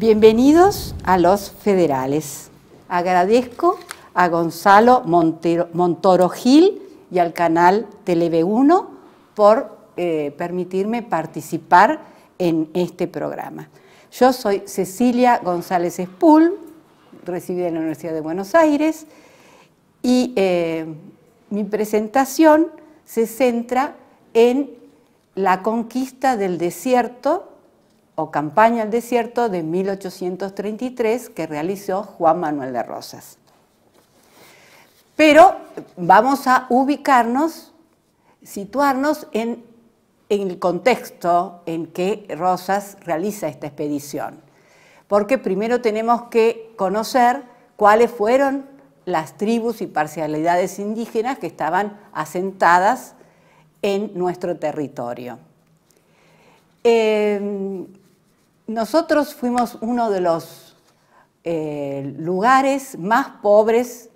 Bienvenidos a los federales. Agradezco a Gonzalo Montoro Gil y al canal TV1 por eh, permitirme participar en este programa. Yo soy Cecilia González Espul, recibida en la Universidad de Buenos Aires, y eh, mi presentación se centra en la conquista del desierto Campaña al Desierto de 1833 que realizó Juan Manuel de Rosas. Pero vamos a ubicarnos, situarnos en, el contexto en que Rosas realiza esta expedición, porque primero tenemos que conocer cuáles fueron las tribus y parcialidades indígenas que estaban asentadas en nuestro territorio. Eh, nosotros fuimos uno de los eh, lugares más pobres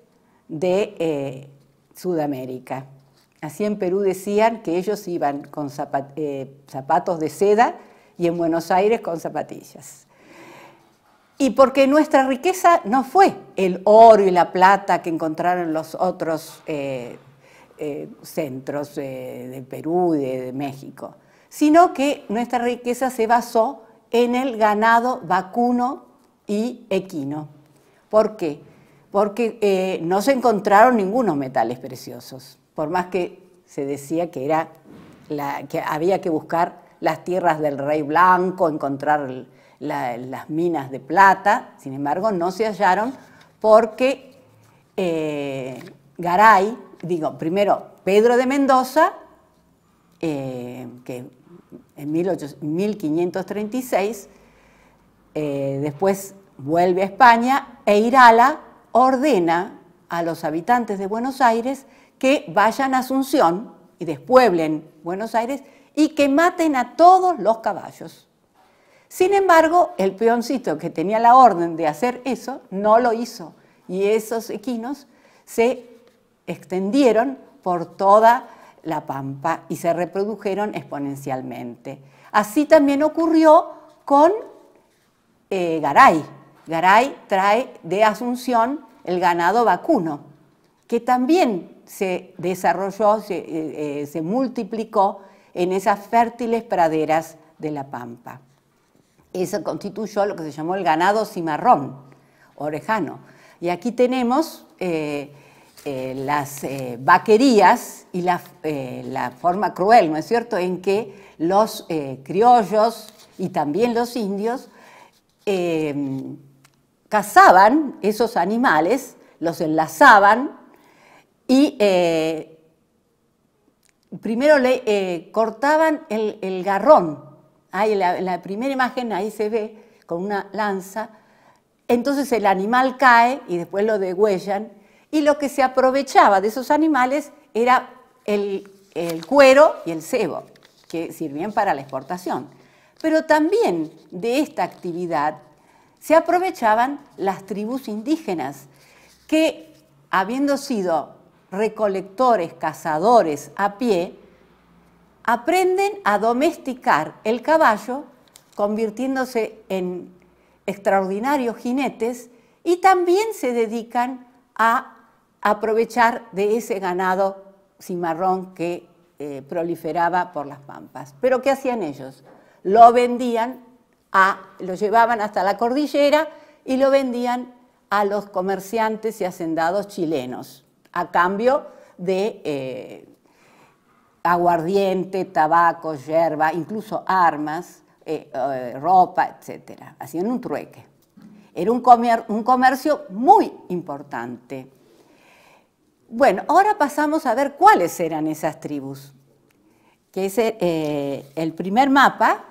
de eh, Sudamérica. Así en Perú decían que ellos iban con eh, zapatos de seda y en Buenos Aires con zapatillas. Y porque nuestra riqueza no fue el oro y la plata que encontraron los otros centros de Perú y de México, sino que nuestra riqueza se basó en el ganado vacuno y equino. ¿Por qué? Porque eh, no se encontraron ningunos metales preciosos, por más que se decía que, era que había que buscar las tierras del rey blanco, encontrar las minas de plata, sin embargo no se hallaron porque eh, Garay, digo, primero Pedro de Mendoza, eh, que en 1536, eh, después vuelve a España e Irala ordena a los habitantes de Buenos Aires que vayan a Asunción y despueblen Buenos Aires y que maten a todos los caballos. Sin embargo, el peoncito que tenía la orden de hacer eso no lo hizo y esos equinos se extendieron por toda la pampa y se reprodujeron exponencialmente. Así también ocurrió con eh, Garay. Garay trae de Asunción el ganado vacuno, que también se desarrolló, eh, eh, se, multiplicó en esas fértiles praderas de la pampa. Eso constituyó lo que se llamó el ganado cimarrón, orejano. Y aquí tenemos eh, las eh, vaquerías y eh, la, forma cruel, ¿no es cierto?, en que los criollos y también los indios cazaban esos animales, los enlazaban y primero le cortaban el, garrón. Ahí la, la primera imagen ahí se ve con una lanza. Entonces el animal cae y después lo degüellan y lo que se aprovechaba de esos animales era el, el cuero y el sebo, que sirvían para la exportación. Pero también de esta actividad se aprovechaban las tribus indígenas, que habiendo sido recolectores, cazadores a pie, aprenden a domesticar el caballo, convirtiéndose en extraordinarios jinetes, y también se dedican a aprovechar de ese ganado cimarrón que eh, proliferaba por las pampas. Pero ¿qué hacían ellos? Lo vendían, a, lo llevaban hasta la cordillera y lo vendían a los comerciantes y hacendados chilenos, a cambio de eh, aguardiente, tabaco, yerba, incluso armas, eh, ropa, etc. Hacían un trueque. Era un, un comercio muy importante. Bueno, ahora pasamos a ver cuáles eran esas tribus, que es eh, el primer mapa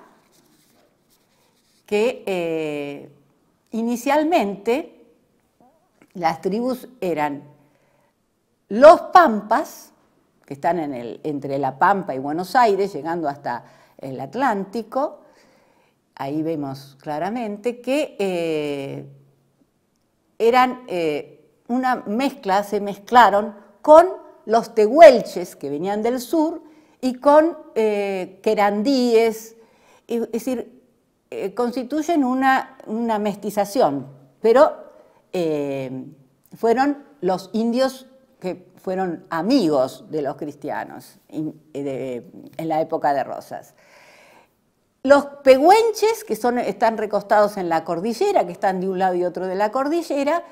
que eh, inicialmente las tribus eran los pampas, que están en el, entre La Pampa y Buenos Aires, llegando hasta el Atlántico, ahí vemos claramente que eh, eran una mezcla, se mezclaron con los tehuelches que venían del sur y con eh, querandíes, es decir, eh, constituyen una, una, mestización, pero eh, fueron los indios que fueron amigos de los cristianos en la época de Rosas. Los pehuenches, que son, están recostados en la cordillera, que están de un lado y otro de la cordillera,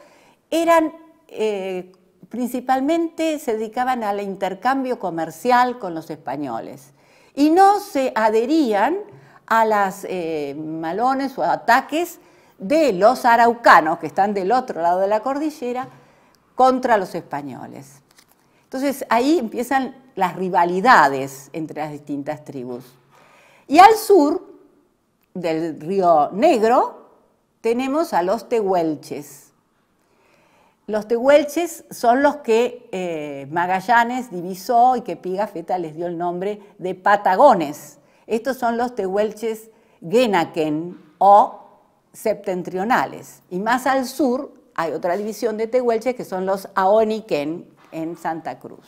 eran eh, principalmente se dedicaban al intercambio comercial con los españoles y no se adherían a las eh, malones o ataques de los araucanos, que están del otro lado de la cordillera, contra los españoles. Entonces ahí empiezan las rivalidades entre las distintas tribus. Y al sur del río Negro tenemos a los tehuelches, los tehuelches son los que eh, Magallanes divisó y que Pigafetta les dio el nombre de patagones. Estos son los tehuelches genaken o septentrionales. Y más al sur hay otra división de tehuelches que son los aoniken en Santa Cruz.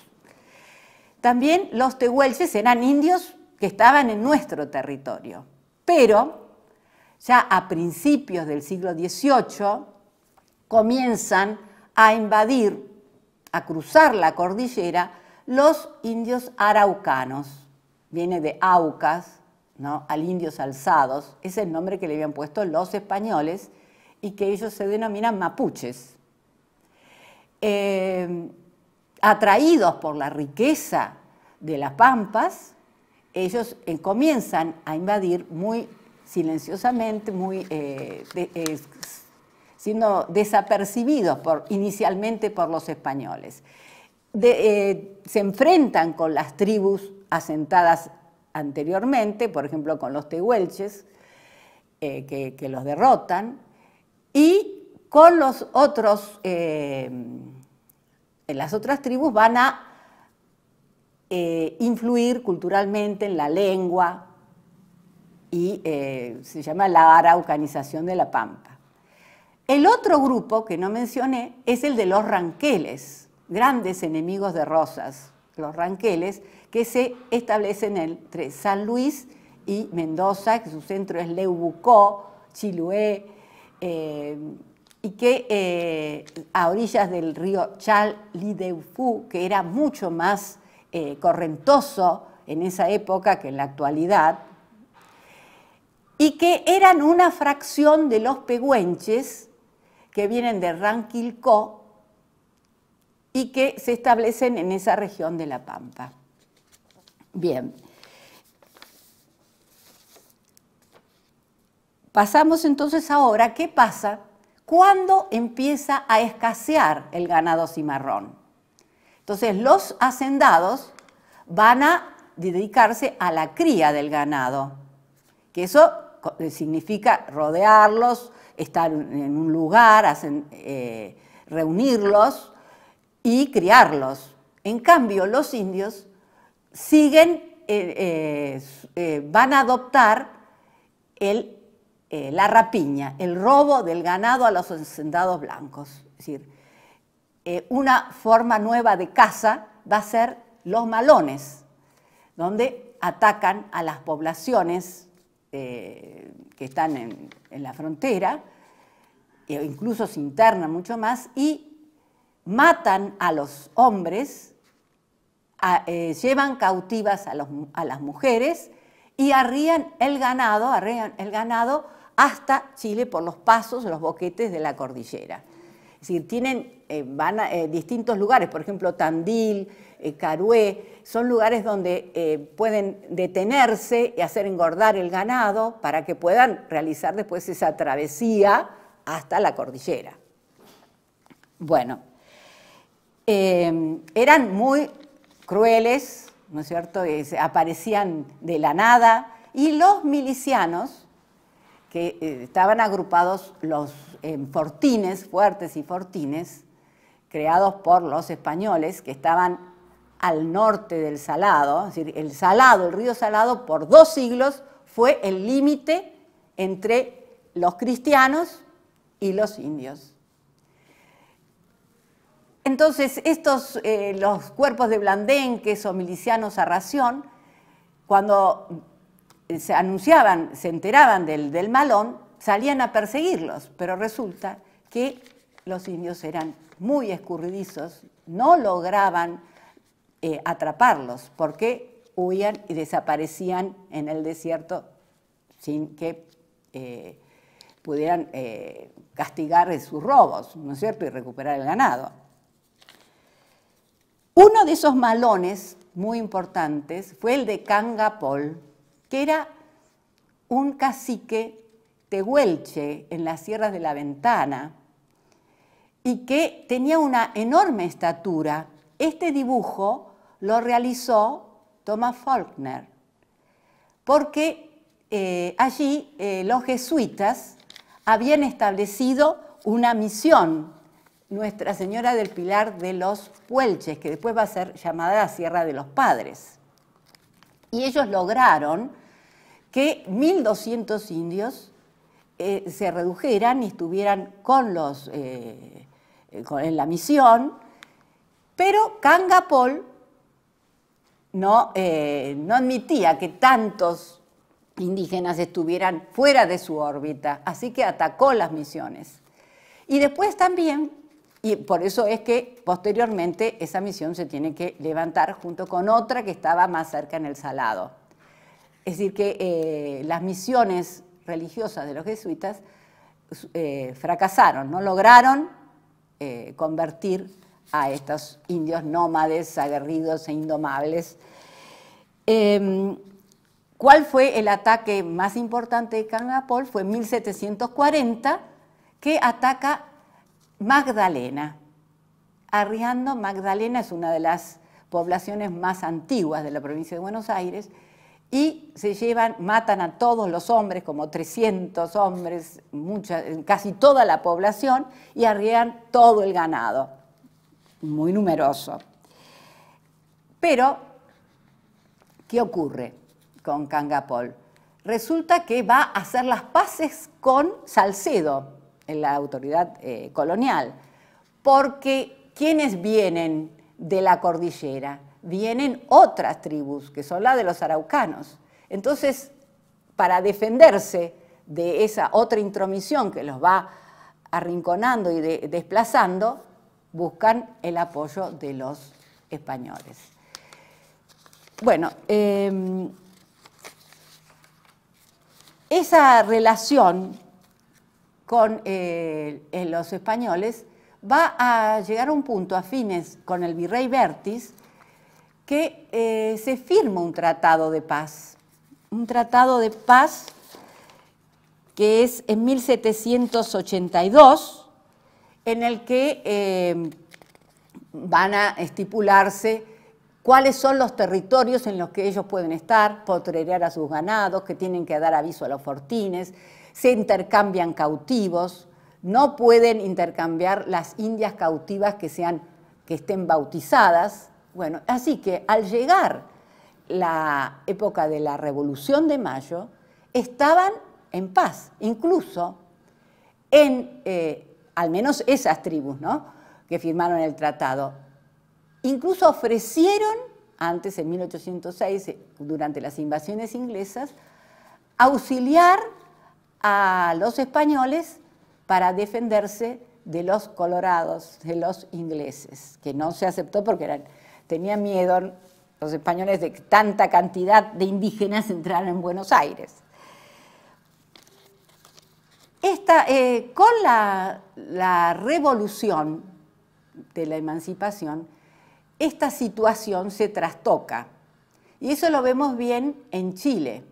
También los tehuelches eran indios que estaban en nuestro territorio, pero ya a principios del siglo XVIII comienzan a invadir, a cruzar la cordillera, los indios araucanos. Viene de Aucas, ¿no? al indios alzados, es el nombre que le habían puesto los españoles y que ellos se denominan mapuches. Eh, atraídos por la riqueza de las pampas, ellos eh, comienzan a invadir muy silenciosamente, muy eh, siendo desapercibidos inicialmente por los españoles. Eh, se enfrentan con las tribus asentadas anteriormente, por ejemplo con los tehuelches, eh, que, los derrotan, y con los otros, eh, las otras tribus van a influir culturalmente en la lengua y se llama la araucanización de la pampa. El otro grupo que no mencioné es el de los ranqueles, grandes enemigos de Rosas, los ranqueles, que se establecen entre San Luis y Mendoza, que su centro es Leubucó, Chilué, eh, y que eh, a orillas del río Lideufú, que era mucho más eh, correntoso en esa época que en la actualidad, y que eran una fracción de los pehuenches que vienen de Ranquilcó y que se establecen en esa región de La Pampa. Bien. Pasamos entonces ahora, ¿qué pasa cuando empieza a escasear el ganado cimarrón? Entonces los hacendados van a dedicarse a la cría del ganado, que eso significa rodearlos, estar en un lugar, hacen, eh, reunirlos y criarlos. En cambio, los indios siguen, eh, eh, van a adoptar la rapiña, el robo del ganado a los encendados blancos. Es decir, una forma nueva de caza va a ser los malones, donde atacan a las poblaciones eh, que están en, la frontera, e incluso se internan mucho más, y matan a los hombres, eh, llevan cautivas a, las mujeres y arrían el ganado, el ganado hasta Chile por los pasos, los boquetes de la cordillera. Es decir, tienen, eh, van a distintos lugares, por ejemplo, Tandil, eh, son lugares donde eh, pueden detenerse y hacer engordar el ganado para que puedan realizar después esa travesía hasta la cordillera. Bueno, em, eran muy crueles, ¿no es cierto? Eh, aparecían de la nada y los milicianos que estaban agrupados los em, fortines, fuertes y fortines, creados por los españoles que estaban al norte del Salado, es decir, el Salado, el río Salado, por dos siglos fue el límite entre los cristianos y los indios. Entonces, estos, eh, los cuerpos de blandenques o milicianos a ración, cuando eh, se anunciaban, se enteraban del malón, salían a perseguirlos, pero resulta que los indios eran muy escurridizos, no lograban eh, atraparlos, porque huían y desaparecían en el desierto sin que eh, pudieran eh, castigar sus robos, ¿no es cierto?, y recuperar el ganado. Uno de esos malones muy importantes fue el de Cangapol, que era un cacique tehuelche en las sierras de la Ventana y que tenía una enorme estatura. Este dibujo lo realizó Thomas Faulkner, porque eh, allí eh, los jesuitas habían establecido una misión, Nuestra Señora del Pilar de los Puelches, que después va a ser llamada Sierra de los Padres. Y ellos lograron que 1.200 indios eh, se redujeran y estuvieran con los, en la misión, pero Kangapol... Eh, no, admitía que tantos indígenas estuvieran fuera de su órbita, así que atacó las misiones. Y después también, y por eso es que posteriormente esa misión se tiene que levantar junto con otra que estaba más cerca en el Salado. Es decir, que eh, las misiones religiosas de los jesuitas eh, fracasaron, no lograron convertir a estos indios nómades, aguerridos e indomables. Em, ¿Cuál fue el ataque más importante de Cangapol? Fue en 1740, que ataca Magdalena. Arriando, Magdalena es una de las poblaciones más antiguas de la provincia de Buenos Aires, y se llevan, matan a todos los hombres, como 300 hombres, casi toda la población, y arrian todo el ganado muy numeroso. Pero, ¿qué ocurre con Cangapol? Resulta que va a hacer las paces con Salcedo, en la autoridad eh, colonial, porque quienes vienen de la cordillera, vienen otras tribus, que son las de los araucanos. Entonces, para defenderse de esa otra intromisión que los va arrinconando y desplazando, buscan el apoyo de los españoles. Bueno, em, esa relación con eh, los españoles va a llegar a un punto a fines con el virrey Bertis que eh, se firma un tratado de paz, un tratado de paz que es en 1782 en el que eh, van a estipularse cuáles son los territorios en los que ellos pueden estar, potrerear a sus ganados, que tienen que dar aviso a los fortines, se intercambian cautivos, no pueden intercambiar las indias cautivas que, sean, que estén bautizadas. Bueno, así que al llegar la época de la Revolución de Mayo, estaban en paz, incluso en eh, al menos esas tribus que firmaron el tratado. Incluso ofrecieron, antes en 1806, durante las invasiones inglesas, auxiliar a los españoles para defenderse de los colorados, de los ingleses, que no se aceptó porque tenían miedo los españoles de que tanta cantidad de indígenas entraran en Buenos Aires. Eh, con la, la revolución de la emancipación, esta situación se trastoca. Y eso lo vemos bien en Chile,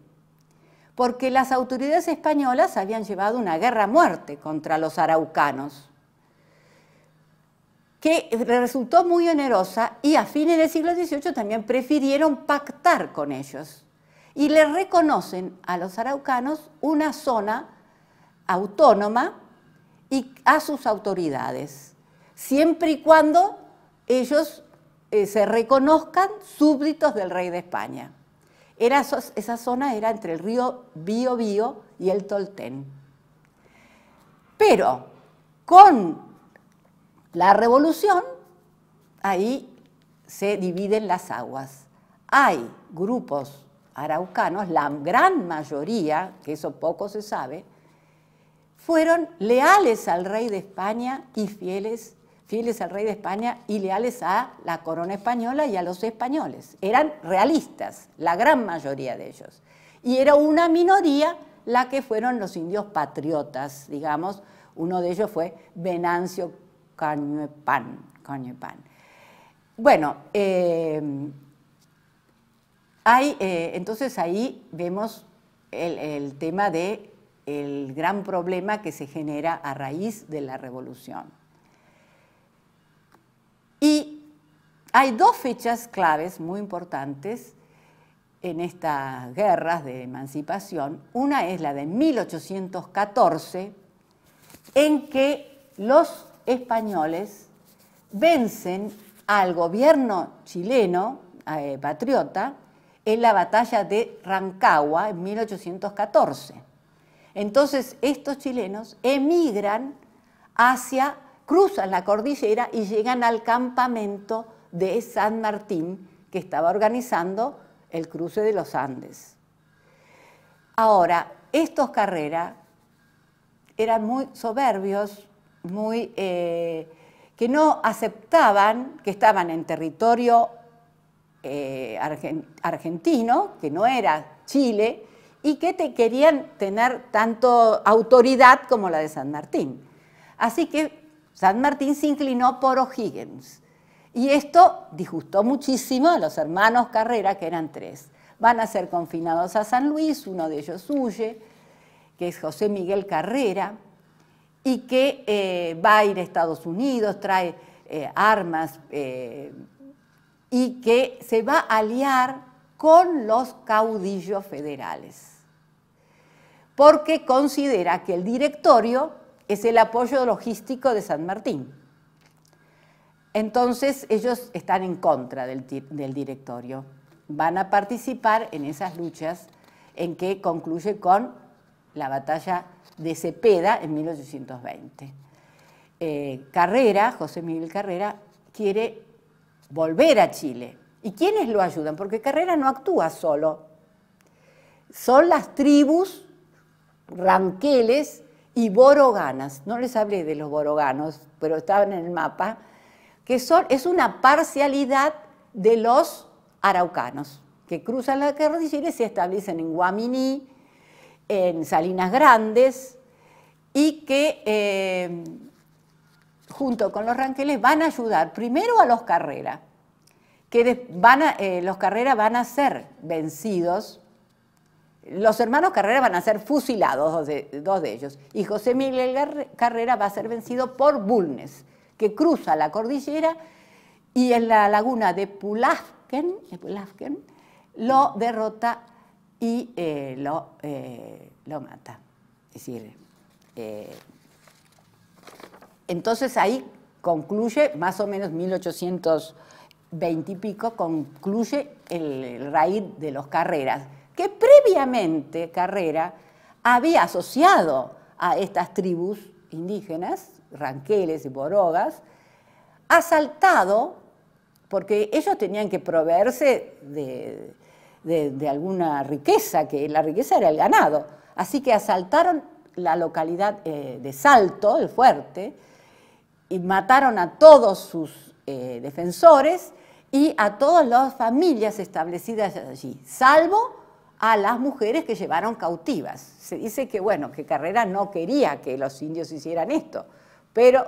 porque las autoridades españolas habían llevado una guerra a muerte contra los araucanos, que resultó muy onerosa y a fines del siglo XVIII también prefirieron pactar con ellos y le reconocen a los araucanos una zona autónoma y a sus autoridades, siempre y cuando ellos eh, se reconozcan súbditos del rey de España. Era, esa zona era entre el río Bío Bío y el Tolten. Pero con la revolución, ahí se dividen las aguas. Hay grupos araucanos, la gran mayoría, que eso poco se sabe, fueron leales al rey de España y fieles, fieles al rey de España y leales a la corona española y a los españoles. Eran realistas, la gran mayoría de ellos. Y era una minoría la que fueron los indios patriotas, digamos. Uno de ellos fue Venancio Cañuepan. Bueno, eh, hay, eh, entonces ahí vemos el tema de el gran problema que se genera a raíz de la revolución. Y hay dos fechas claves muy importantes en estas guerras de emancipación. Una es la de 1814, en que los españoles vencen al gobierno chileno eh, patriota en la batalla de Rancagua en 1814. Entonces estos chilenos emigran hacia, cruzan la cordillera y llegan al campamento de San Martín que estaba organizando el cruce de los Andes. Ahora, estos carreras eran muy soberbios, muy, eh, que no aceptaban que estaban en territorio eh, argentino, que no era Chile, y que te querían tener tanto autoridad como la de San Martín. Así que San Martín se inclinó por O'Higgins. Y esto disgustó muchísimo a los hermanos Carrera, que eran tres. Van a ser confinados a San Luis, uno de ellos huye, que es José Miguel Carrera, y que eh, va a ir a Estados Unidos, trae eh, armas, eh, y que se va a aliar con los caudillos federales porque considera que el directorio es el apoyo logístico de San Martín. Entonces ellos están en contra del, directorio, van a participar en esas luchas en que concluye con la batalla de Cepeda en 1820. Eh, Carrera, José Miguel Carrera, quiere volver a Chile. ¿Y quiénes lo ayudan? Porque Carrera no actúa solo. Son las tribus ranqueles y boroganas. No les hablé de los boroganos, pero estaban en el mapa, que son, es una parcialidad de los araucanos, que cruzan la carretera y se establecen en Guaminí, en Salinas Grandes, y que eh, junto con los ranqueles van a ayudar primero a los Carrera, que van eh, los carreras van a ser vencidos los hermanos Carrera van a ser fusilados, dos de, ellos, y José Miguel Carrera va a ser vencido por Bulnes, que cruza la cordillera y en la laguna de Pulafken, lo derrota y eh, eh, lo, mata. Es decir, eh, entonces ahí concluye, más o menos 1820 y pico, concluye el, el raíz de los carreras que previamente Carrera había asociado a estas tribus indígenas, ranqueles y borogas, asaltado, porque ellos tenían que proveerse de, alguna riqueza, que la riqueza era el ganado. Así que asaltaron la localidad eh, de Salto, el fuerte, y mataron a todos sus eh, defensores y a todas las familias establecidas allí, salvo a las mujeres que llevaron cautivas. Se dice que, bueno, que Carrera no quería que los indios hicieran esto, pero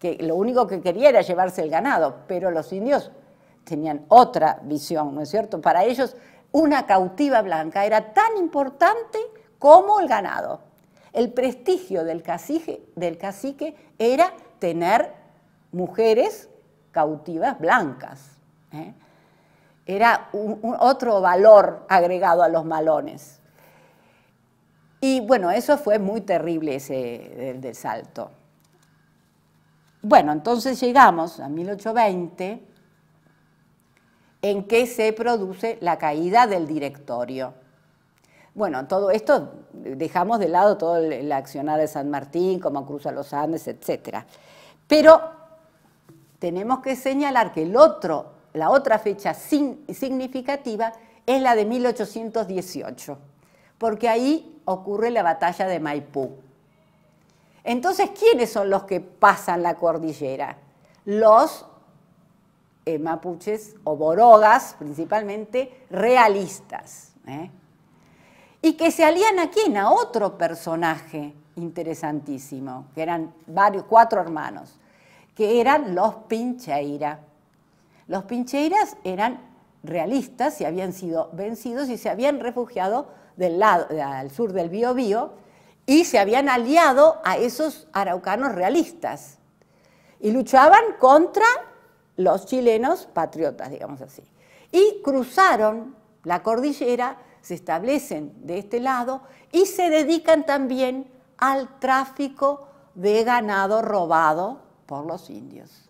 que lo único que quería era llevarse el ganado, pero los indios tenían otra visión, ¿no es cierto? Para ellos una cautiva blanca era tan importante como el ganado. El prestigio del cacique, del cacique era tener mujeres cautivas blancas. ¿eh? Era otro valor agregado a los malones. Y bueno, eso fue muy terrible ese del, Bueno, entonces llegamos a 1820, en que se produce la caída del directorio. Bueno, todo esto dejamos de lado todo el, accionar de San Martín, como cruza los Andes, etc. Pero tenemos que señalar que el otro la otra fecha significativa es la de 1818, porque ahí ocurre la batalla de Maipú. Entonces, ¿quiénes son los que pasan la cordillera? Los eh, mapuches o borogas, principalmente, realistas. ¿eh? Y que se alían a quién? A otro personaje interesantísimo, que eran varios, cuatro hermanos, que eran los Pincheira. Los pincheiras eran realistas y habían sido vencidos y se habían refugiado al sur del Biobío y se habían aliado a esos araucanos realistas y luchaban contra los chilenos patriotas, digamos así. Y cruzaron la cordillera, se establecen de este lado y se dedican también al tráfico de ganado robado por los indios.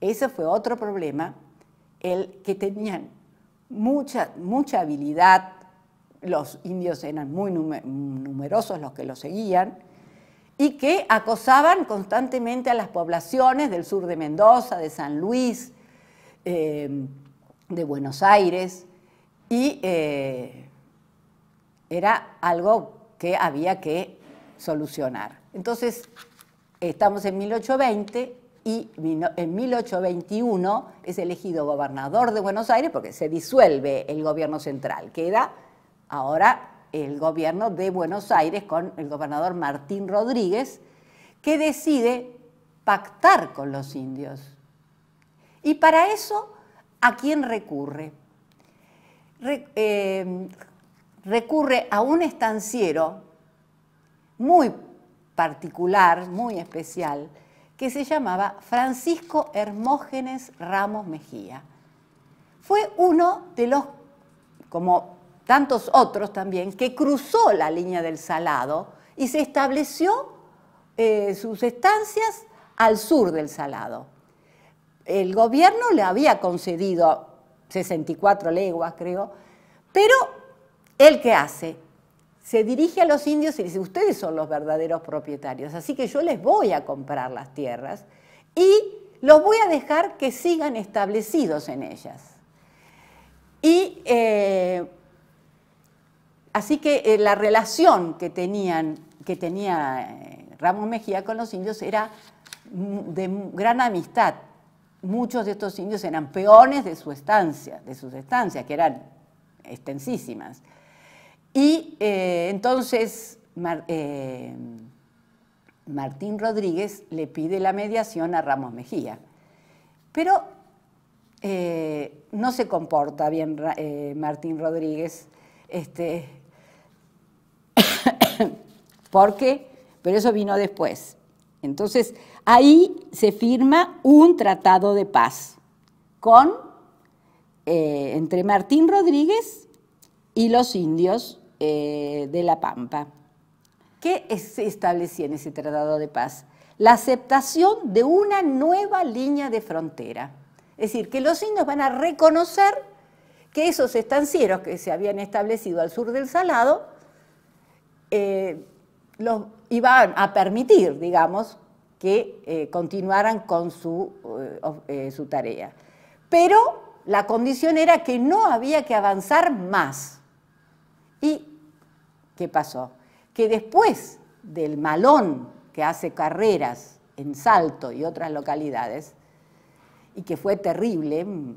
Ese fue otro problema, el que tenían mucha, mucha habilidad, los indios eran muy numerosos los que los seguían, y que acosaban constantemente a las poblaciones del sur de Mendoza, de San Luis, em, de Buenos Aires, y eh, era algo que había que solucionar. Entonces, estamos en 1820 y en 1821 es elegido gobernador de Buenos Aires porque se disuelve el gobierno central. Queda ahora el gobierno de Buenos Aires con el gobernador Martín Rodríguez, que decide pactar con los indios. Y para eso, ¿a quién recurre? Eh, recurre a un estanciero muy particular, muy especial, que se llamaba Francisco Hermógenes Ramos Mejía. Fue uno de los, como tantos otros también, que cruzó la línea del Salado y se estableció eh, sus estancias al sur del Salado. El gobierno le había concedido 64 leguas, creo, pero él qué hace? se dirige a los indios y dice, ustedes son los verdaderos propietarios, así que yo les voy a comprar las tierras y los voy a dejar que sigan establecidos en ellas. Y eh, así que eh, la relación que, tenían, que tenía eh, Ramón Mejía con los indios era de gran amistad. Muchos de estos indios eran peones de su estancia, de sus estancias, que eran extensísimas. Y eh, entonces eh, Martín Rodríguez le pide la mediación a Ramos Mejía. Pero eh, no se comporta bien Martín Rodríguez, este, porque, pero eso vino después. Entonces, ahí se firma un tratado de paz con, entre Martín Rodríguez y los indios eh, de La Pampa. ¿Qué se establecía en ese Tratado de Paz? La aceptación de una nueva línea de frontera. Es decir, que los indios van a reconocer que esos estancieros que se habían establecido al sur del Salado eh, los iban a permitir, digamos, que eh, continuaran con su, su tarea. Pero la condición era que no había que avanzar más. Y ¿qué pasó? Que después del malón que hace carreras en Salto y otras localidades, y que fue terrible, mm,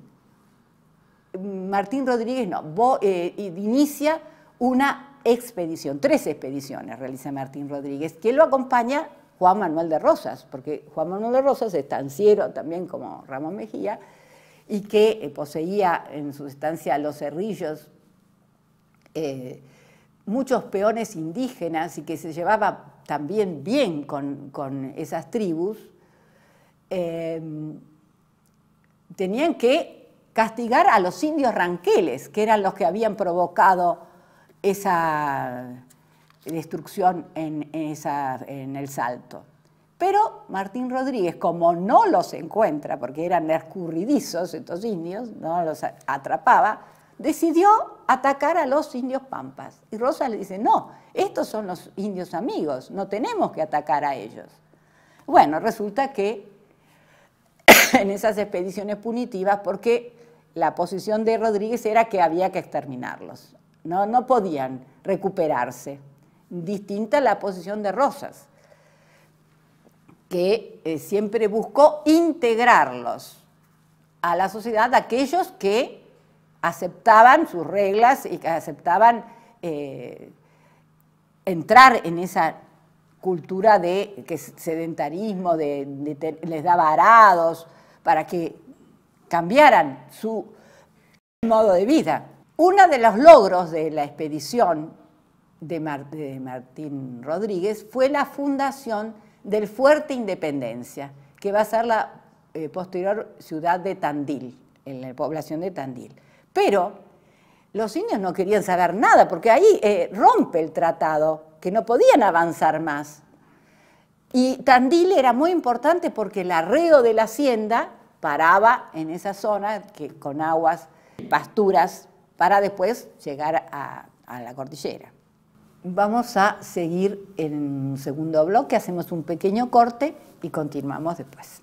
Martín Rodríguez no, eh, inicia una expedición, tres expediciones realiza Martín Rodríguez, que lo acompaña Juan Manuel de Rosas, porque Juan Manuel de Rosas, estanciero también como Ramón Mejía, y que eh, poseía en su estancia los cerrillos, eh, muchos peones indígenas y que se llevaba también bien con, esas tribus, eh, tenían que castigar a los indios ranqueles, que eran los que habían provocado esa destrucción en, en el salto. Pero Martín Rodríguez, como no los encuentra, porque eran escurridizos estos indios, no los atrapaba, decidió atacar a los indios pampas. Y Rosas le dice, no, estos son los indios amigos, no tenemos que atacar a ellos. Bueno, resulta que en esas expediciones punitivas, porque la posición de Rodríguez era que había que exterminarlos, no, no podían recuperarse. Distinta la posición de Rosas, que eh, siempre buscó integrarlos a la sociedad, aquellos que aceptaban sus reglas y aceptaban eh, entrar en esa cultura de sedentarismo, les daba arados para que cambiaran su modo de vida. Uno de los logros de la expedición de, Martín Rodríguez fue la fundación del Fuerte Independencia, que va a ser la eh, posterior ciudad de Tandil, en la población de Tandil. Pero los indios no querían saber nada, porque ahí eh, rompe el tratado, que no podían avanzar más. Y Tandil era muy importante porque el arreo de la hacienda paraba en esa zona que, con aguas, pasturas, para después llegar a, a la cordillera. Vamos a seguir en un segundo bloque, hacemos un pequeño corte y continuamos después.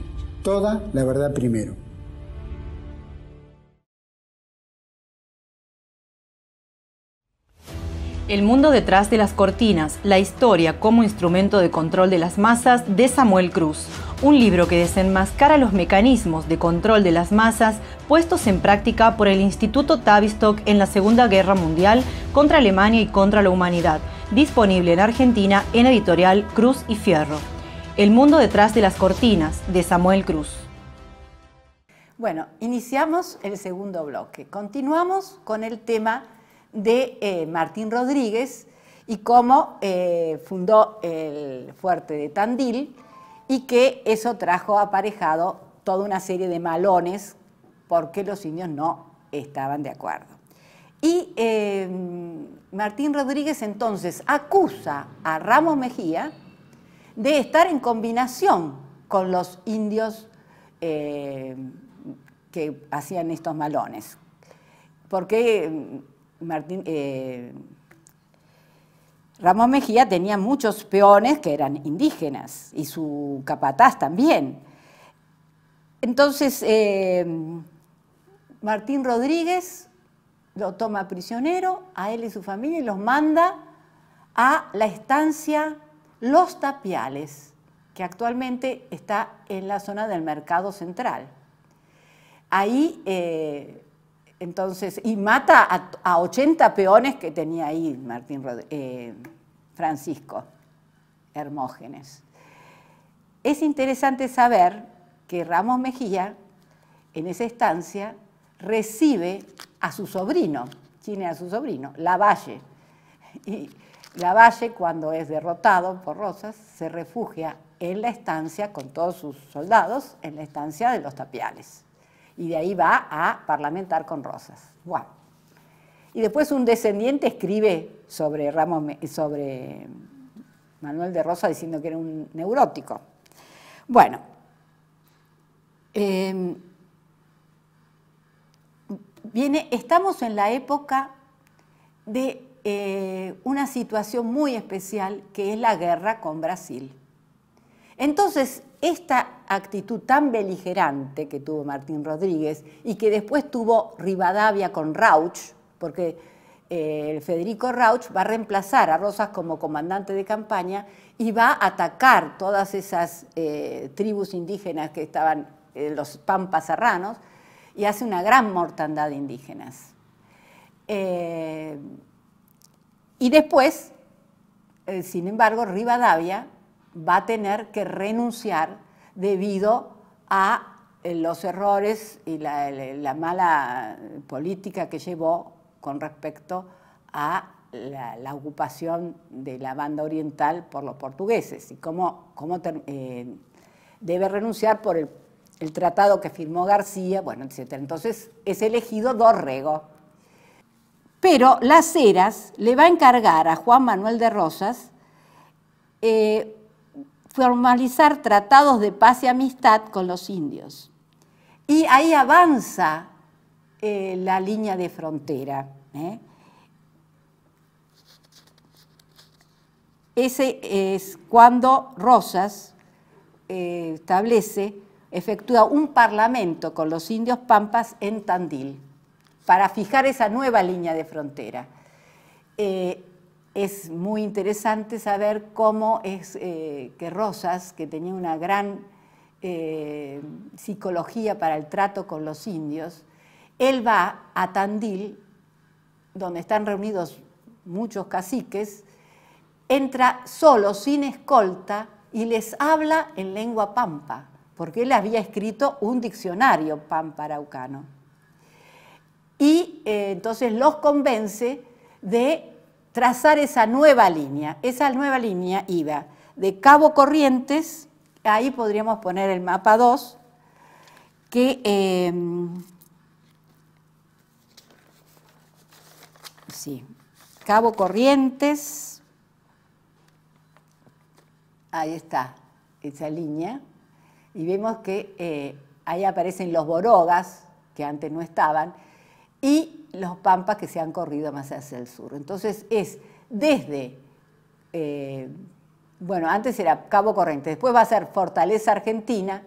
Toda la verdad primero. El mundo detrás de las cortinas, la historia como instrumento de control de las masas de Samuel Cruz, un libro que desenmascara los mecanismos de control de las masas puestos en práctica por el Instituto Tavistock en la Segunda Guerra Mundial contra Alemania y contra la humanidad, disponible en Argentina en editorial Cruz y Fierro. El mundo detrás de las cortinas, de Samuel Cruz. Bueno, iniciamos el segundo bloque. Continuamos con el tema de eh, Martín Rodríguez y cómo eh, fundó el fuerte de Tandil y que eso trajo aparejado toda una serie de malones porque los indios no estaban de acuerdo. Y eh, Martín Rodríguez entonces acusa a Ramos Mejía de estar en combinación con los indios eh, que hacían estos malones. Porque mm, eh, Ramón Mejía tenía muchos peones que eran indígenas y su capataz también. Entonces, eh, Martín Rodríguez lo toma prisionero a él y su familia y los manda a la estancia los Tapiales, que actualmente está en la zona del Mercado Central. Ahí, eh, entonces, y mata a, 80 peones que tenía ahí Martín eh, Francisco Hermógenes. Es interesante saber que Ramos Mejía, en esa estancia, recibe a su sobrino, tiene a su sobrino, Lavalle. Y Lavalle, cuando es derrotado por Rosas, se refugia en la estancia con todos sus soldados, en la estancia de los tapiales. Y de ahí va a parlamentar con Rosas. Y después un descendiente escribe sobre, Ramos, sobre Manuel de Rosa diciendo que era un neurótico. Bueno, em, viene, estamos en la época de eh, una situación muy especial que es la guerra con Brasil. Entonces, esta actitud tan beligerante que tuvo Martín Rodríguez y que después tuvo Rivadavia con Rauch, porque eh, Federico Rauch va a reemplazar a Rosas como comandante de campaña y va a atacar todas esas eh, tribus indígenas que estaban en los pampas serranos y hace una gran mortandad de indígenas. Y después, eh, sin embargo, Rivadavia va a tener que renunciar debido a eh, los errores y la, mala política que llevó con respecto a la, ocupación de la banda oriental por los portugueses y cómo, eh, debe renunciar por el, el tratado que firmó García, bueno, etc. Entonces es elegido Dorrego pero Las Heras le va a encargar a Juan Manuel de Rosas eh, formalizar tratados de paz y amistad con los indios. Y ahí avanza eh, la línea de frontera. ¿eh? Ese es cuando Rosas establece, efectúa un parlamento con los indios pampas en Tandil para fijar esa nueva línea de frontera. Eh, es muy interesante saber cómo es eh, que Rosas, que tenía una gran eh, psicología para el trato con los indios, él va a Tandil, donde están reunidos muchos caciques, entra solo, sin escolta, y les habla en lengua pampa, porque él había escrito un diccionario pamparaucano y eh, entonces los convence de trazar esa nueva línea. Esa nueva línea iba de Cabo Corrientes, ahí podríamos poner el mapa 2, que... Em, sí, Cabo Corrientes, ahí está esa línea, y vemos que eh, ahí aparecen los borogas, que antes no estaban, y los pampas que se han corrido más hacia el sur. Entonces es desde, eh, bueno, antes era Cabo Corriente, después va a ser Fortaleza Argentina,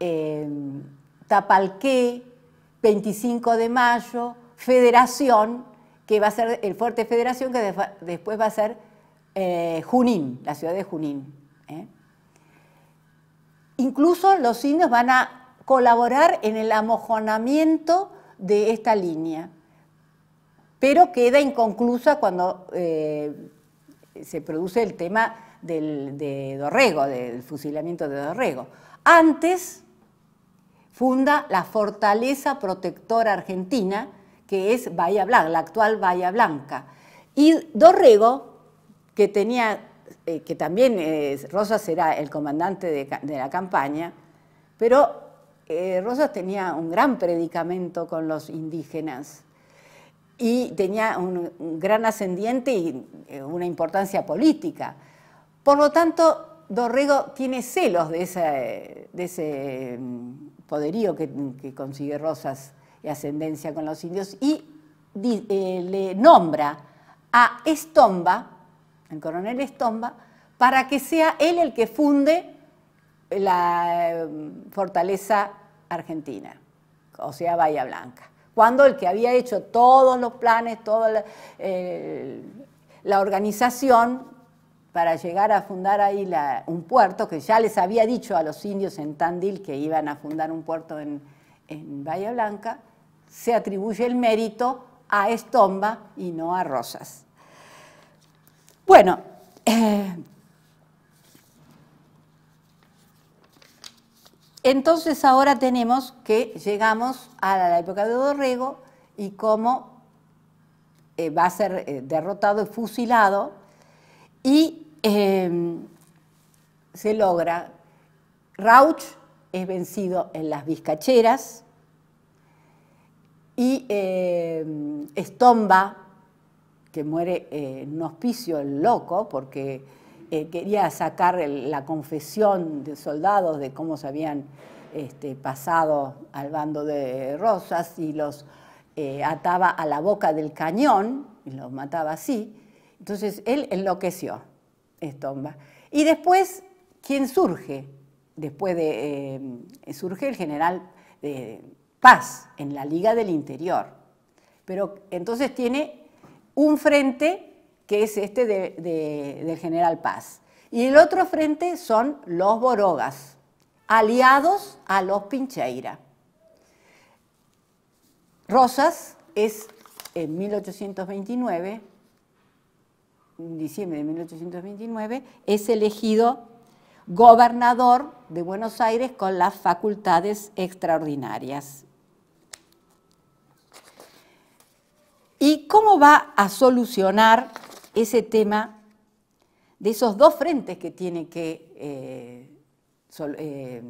eh, Tapalqué, 25 de mayo, Federación, que va a ser el fuerte Federación, que después va a ser eh, Junín, la ciudad de Junín. Incluso los indios van a colaborar en el amojonamiento de esta línea, pero queda inconclusa cuando eh, se produce el tema del, de Dorrego, del fusilamiento de Dorrego. Antes funda la Fortaleza Protectora Argentina, que es Bahía Blanca, la actual Bahía Blanca. Y Dorrego, que tenía, eh, que también Rosas era el comandante de, de la campaña, pero eh, Rosas tenía un gran predicamento con los indígenas y tenía un, gran ascendiente y eh, una importancia política. Por lo tanto, Dorrego tiene celos de, ese mm, poderío que, consigue Rosas y ascendencia con los indios y eh, le nombra a Estomba, el coronel Estomba, para que sea él el que funde la em, fortaleza argentina, o sea, Bahía Blanca. Cuando el que había hecho todos los planes, toda la, organización para llegar a fundar ahí un puerto, que ya les había dicho a los indios en Tandil que iban a fundar un puerto en, Bahía Blanca, se atribuye el mérito a Estomba y no a Rosas. Bueno, eh, Entonces ahora tenemos que llegamos a la época de Dorrego y cómo eh, va a ser eh, derrotado y fusilado y em, se logra, Rauch es vencido en las Vizcacheras y Estomba, em, que muere eh, en un hospicio loco porque eh, quería sacar la confesión de soldados de cómo se habían este, pasado al bando de Rosas y los eh, ataba a la boca del cañón y los mataba así. Entonces él enloqueció, Estomba. Y después, ¿quién surge? Después de, eh, surge el general de Paz en la Liga del Interior. Pero entonces tiene un frente que es este de, del general Paz. Y el otro frente son los Borogas, aliados a los Pincheira. Rosas es en 1829, en diciembre de 1829, es elegido gobernador de Buenos Aires con las facultades extraordinarias. ¿Y cómo va a solucionar ese tema de esos dos frentes que tiene que eh, eh,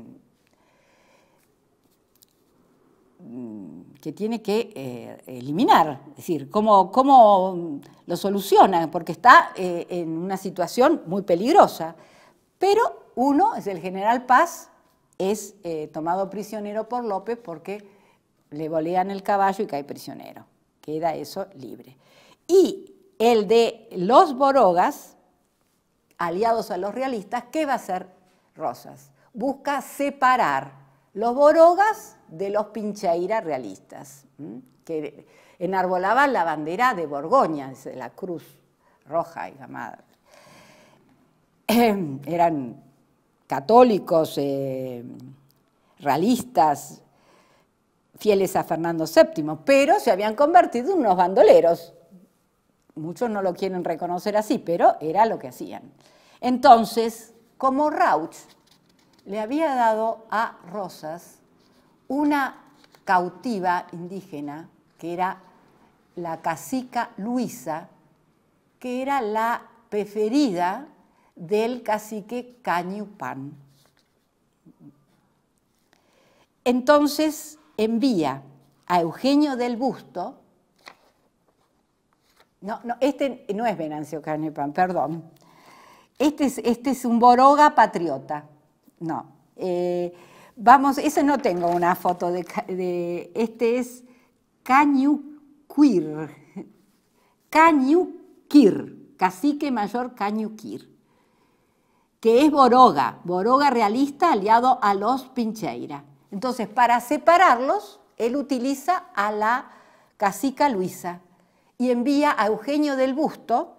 mm, que tiene que eh, eliminar, es decir, cómo, cómo lo soluciona, porque está en una situación muy peligrosa. Pero uno es el general Paz, es tomado prisionero por López porque le bolean el caballo y cae prisionero. Queda eso libre. Y el de los Borogas, aliados a los realistas, ¿qué va a hacer Rosas? Busca separar los Borogas de los Pincheira realistas, que enarbolaban la bandera de Borgoña, la cruz roja y llamada. Eran católicos, eh, realistas, fieles a Fernando VII, pero se habían convertido en unos bandoleros muchos no lo quieren reconocer así, pero era lo que hacían. Entonces, como Rauch le había dado a Rosas una cautiva indígena, que era la cacica Luisa, que era la preferida del cacique Cañupán. Entonces envía a Eugenio del Busto no, no, este no es Venancio Carnepan, perdón. Este, este es, un Boroga patriota. No. Eh, vamos, ese no tengo una foto de. este es Cañuquir. Cañuquir, cacique mayor Cañuquir. Que es Boroga, Boroga realista aliado a los Pincheira. Entonces, para separarlos, él utiliza a la cacica Luisa y envía a Eugenio del Busto,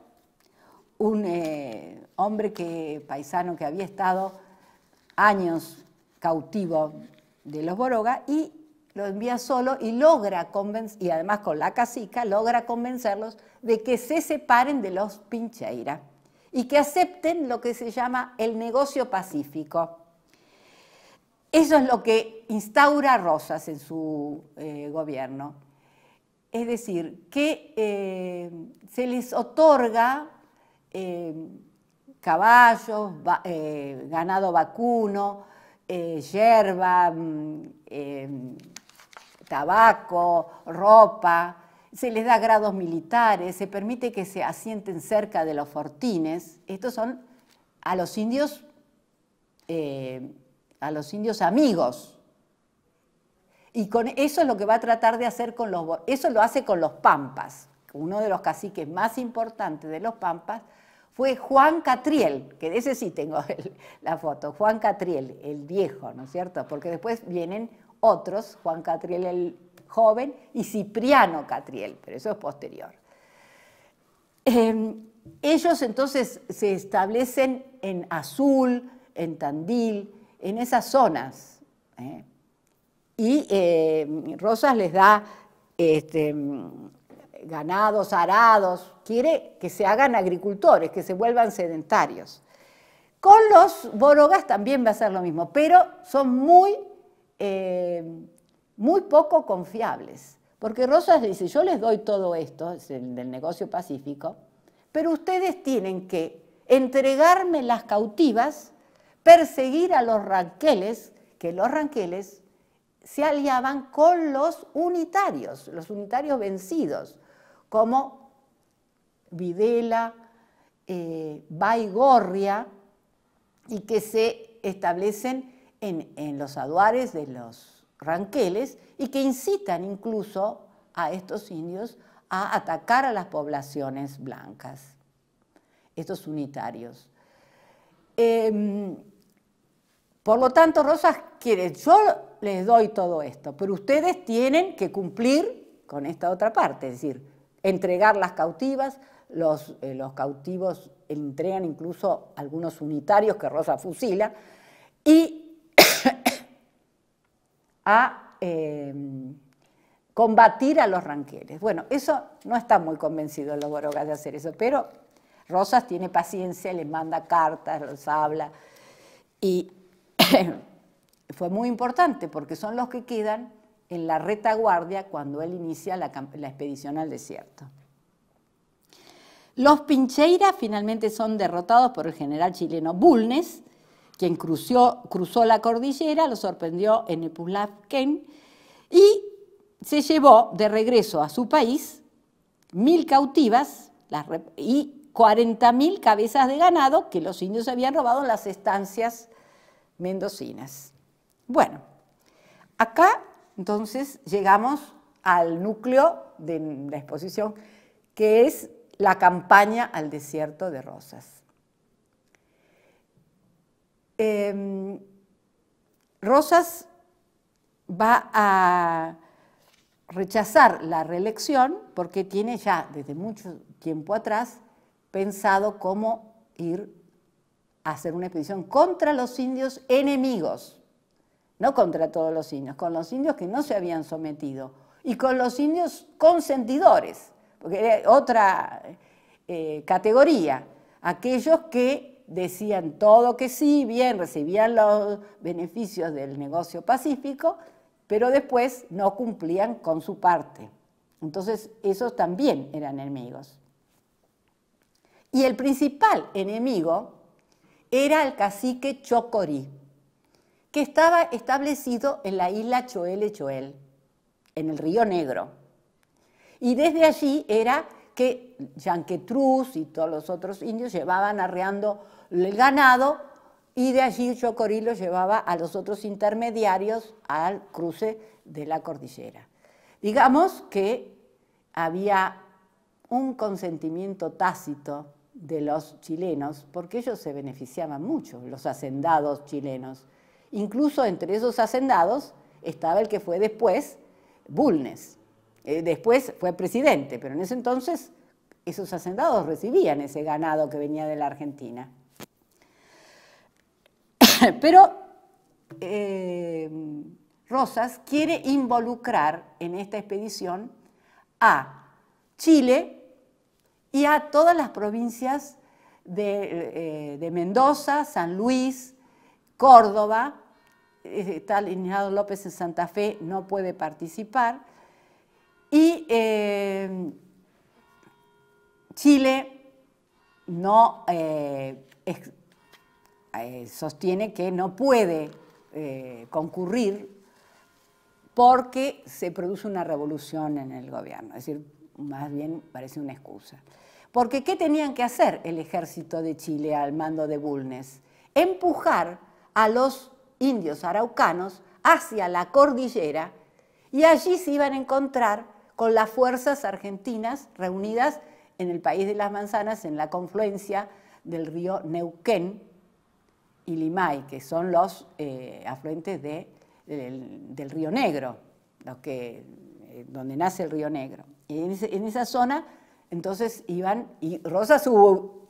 un eh, hombre que, paisano que había estado años cautivo de los Boroga, y lo envía solo y logra y además con la cacica, logra convencerlos de que se separen de los Pincheira y que acepten lo que se llama el negocio pacífico. Eso es lo que instaura Rosas en su eh, gobierno. Es decir, que eh, se les otorga eh, caballos, eh, ganado vacuno, hierba, mm, tabaco, ropa, se les da grados militares, se permite que se asienten cerca de los fortines. Estos son a los indios, a los indios amigos, y con eso es lo que va a tratar de hacer con los... Eso lo hace con los pampas. Uno de los caciques más importantes de los pampas fue Juan Catriel, que de ese sí tengo la foto, Juan Catriel, el viejo, ¿no es cierto? Porque después vienen otros, Juan Catriel el joven y Cipriano Catriel, pero eso es posterior. Em, ellos entonces se establecen en Azul, en Tandil, en esas zonas. ¿eh? y eh, Rosas les da este, ganados, arados, quiere que se hagan agricultores, que se vuelvan sedentarios. Con los borogas también va a ser lo mismo, pero son muy, eh, muy poco confiables. Porque Rosas dice, yo les doy todo esto, es el del negocio pacífico, pero ustedes tienen que entregarme las cautivas, perseguir a los ranqueles, que los ranqueles se aliaban con los unitarios, los unitarios vencidos, como Videla, eh, Baigorria, y que se establecen en, los aduares de los ranqueles y que incitan incluso a estos indios a atacar a las poblaciones blancas, estos unitarios. Em, por lo tanto, Rosas quiere, yo les doy todo esto, pero ustedes tienen que cumplir con esta otra parte, es decir, entregar las cautivas, los, eh, cautivos entregan incluso algunos unitarios que Rosa fusila, y a em, combatir a los ranqueles. Bueno, eso no está muy convencido los Borogas de hacer eso, pero Rosas tiene paciencia, les manda cartas, los habla, y fue muy importante porque son los que quedan en la retaguardia cuando él inicia la, expedición al desierto. Los Pincheiras finalmente son derrotados por el general chileno Bulnes, quien cruzó la cordillera, lo sorprendió en Epulafquén y se llevó de regreso a su país mil cautivas y y 40.000 cabezas de ganado que los indios habían robado en las estancias mendocinas. Bueno, acá entonces llegamos al núcleo de la exposición, que es la campaña al desierto de Rosas. Em, rosas va a rechazar la reelección porque tiene ya desde mucho tiempo atrás pensado cómo ir a hacer una expedición contra los indios enemigos no contra todos los indios, con los indios que no se habían sometido y con los indios consentidores, porque era otra eh, categoría, aquellos que decían todo que sí, bien, recibían los beneficios del negocio pacífico, pero después no cumplían con su parte. Entonces, esos también eran enemigos. Y el principal enemigo era el cacique Chocorí que estaba establecido en la isla Choel-Choel, en el río Negro. Y desde allí era que Yanquetruz y todos los otros indios llevaban arreando el ganado y de allí Chocorí lo llevaba a los otros intermediarios al cruce de la cordillera. Digamos que había un consentimiento tácito de los chilenos, porque ellos se beneficiaban mucho, los hacendados chilenos, Incluso entre esos hacendados estaba el que fue después Bulnes. Eh, después fue presidente, pero en ese entonces esos hacendados recibían ese ganado que venía de la Argentina. Pero eh, Rosas quiere involucrar en esta expedición a Chile y a todas las provincias de eh, Mendoza, San Luis, Córdoba, eh, está alineado López en Santa Fe, no puede participar. Y eh, Chile no eh, sostiene que no puede concurrir porque se produce una revolución en el gobierno, es decir, más bien parece una excusa. Porque ¿qué tenían que hacer el ejército de Chile al mando de Bulnes? Empujar a los indios araucanos hacia la cordillera y allí se iban a encontrar con las fuerzas argentinas reunidas en el país de las manzanas, en la confluencia del río Neuquén y Limay, que son los eh, afluentes del, río Negro, eh, donde nace el río Negro. Y en esa zona entonces iban, y Rosas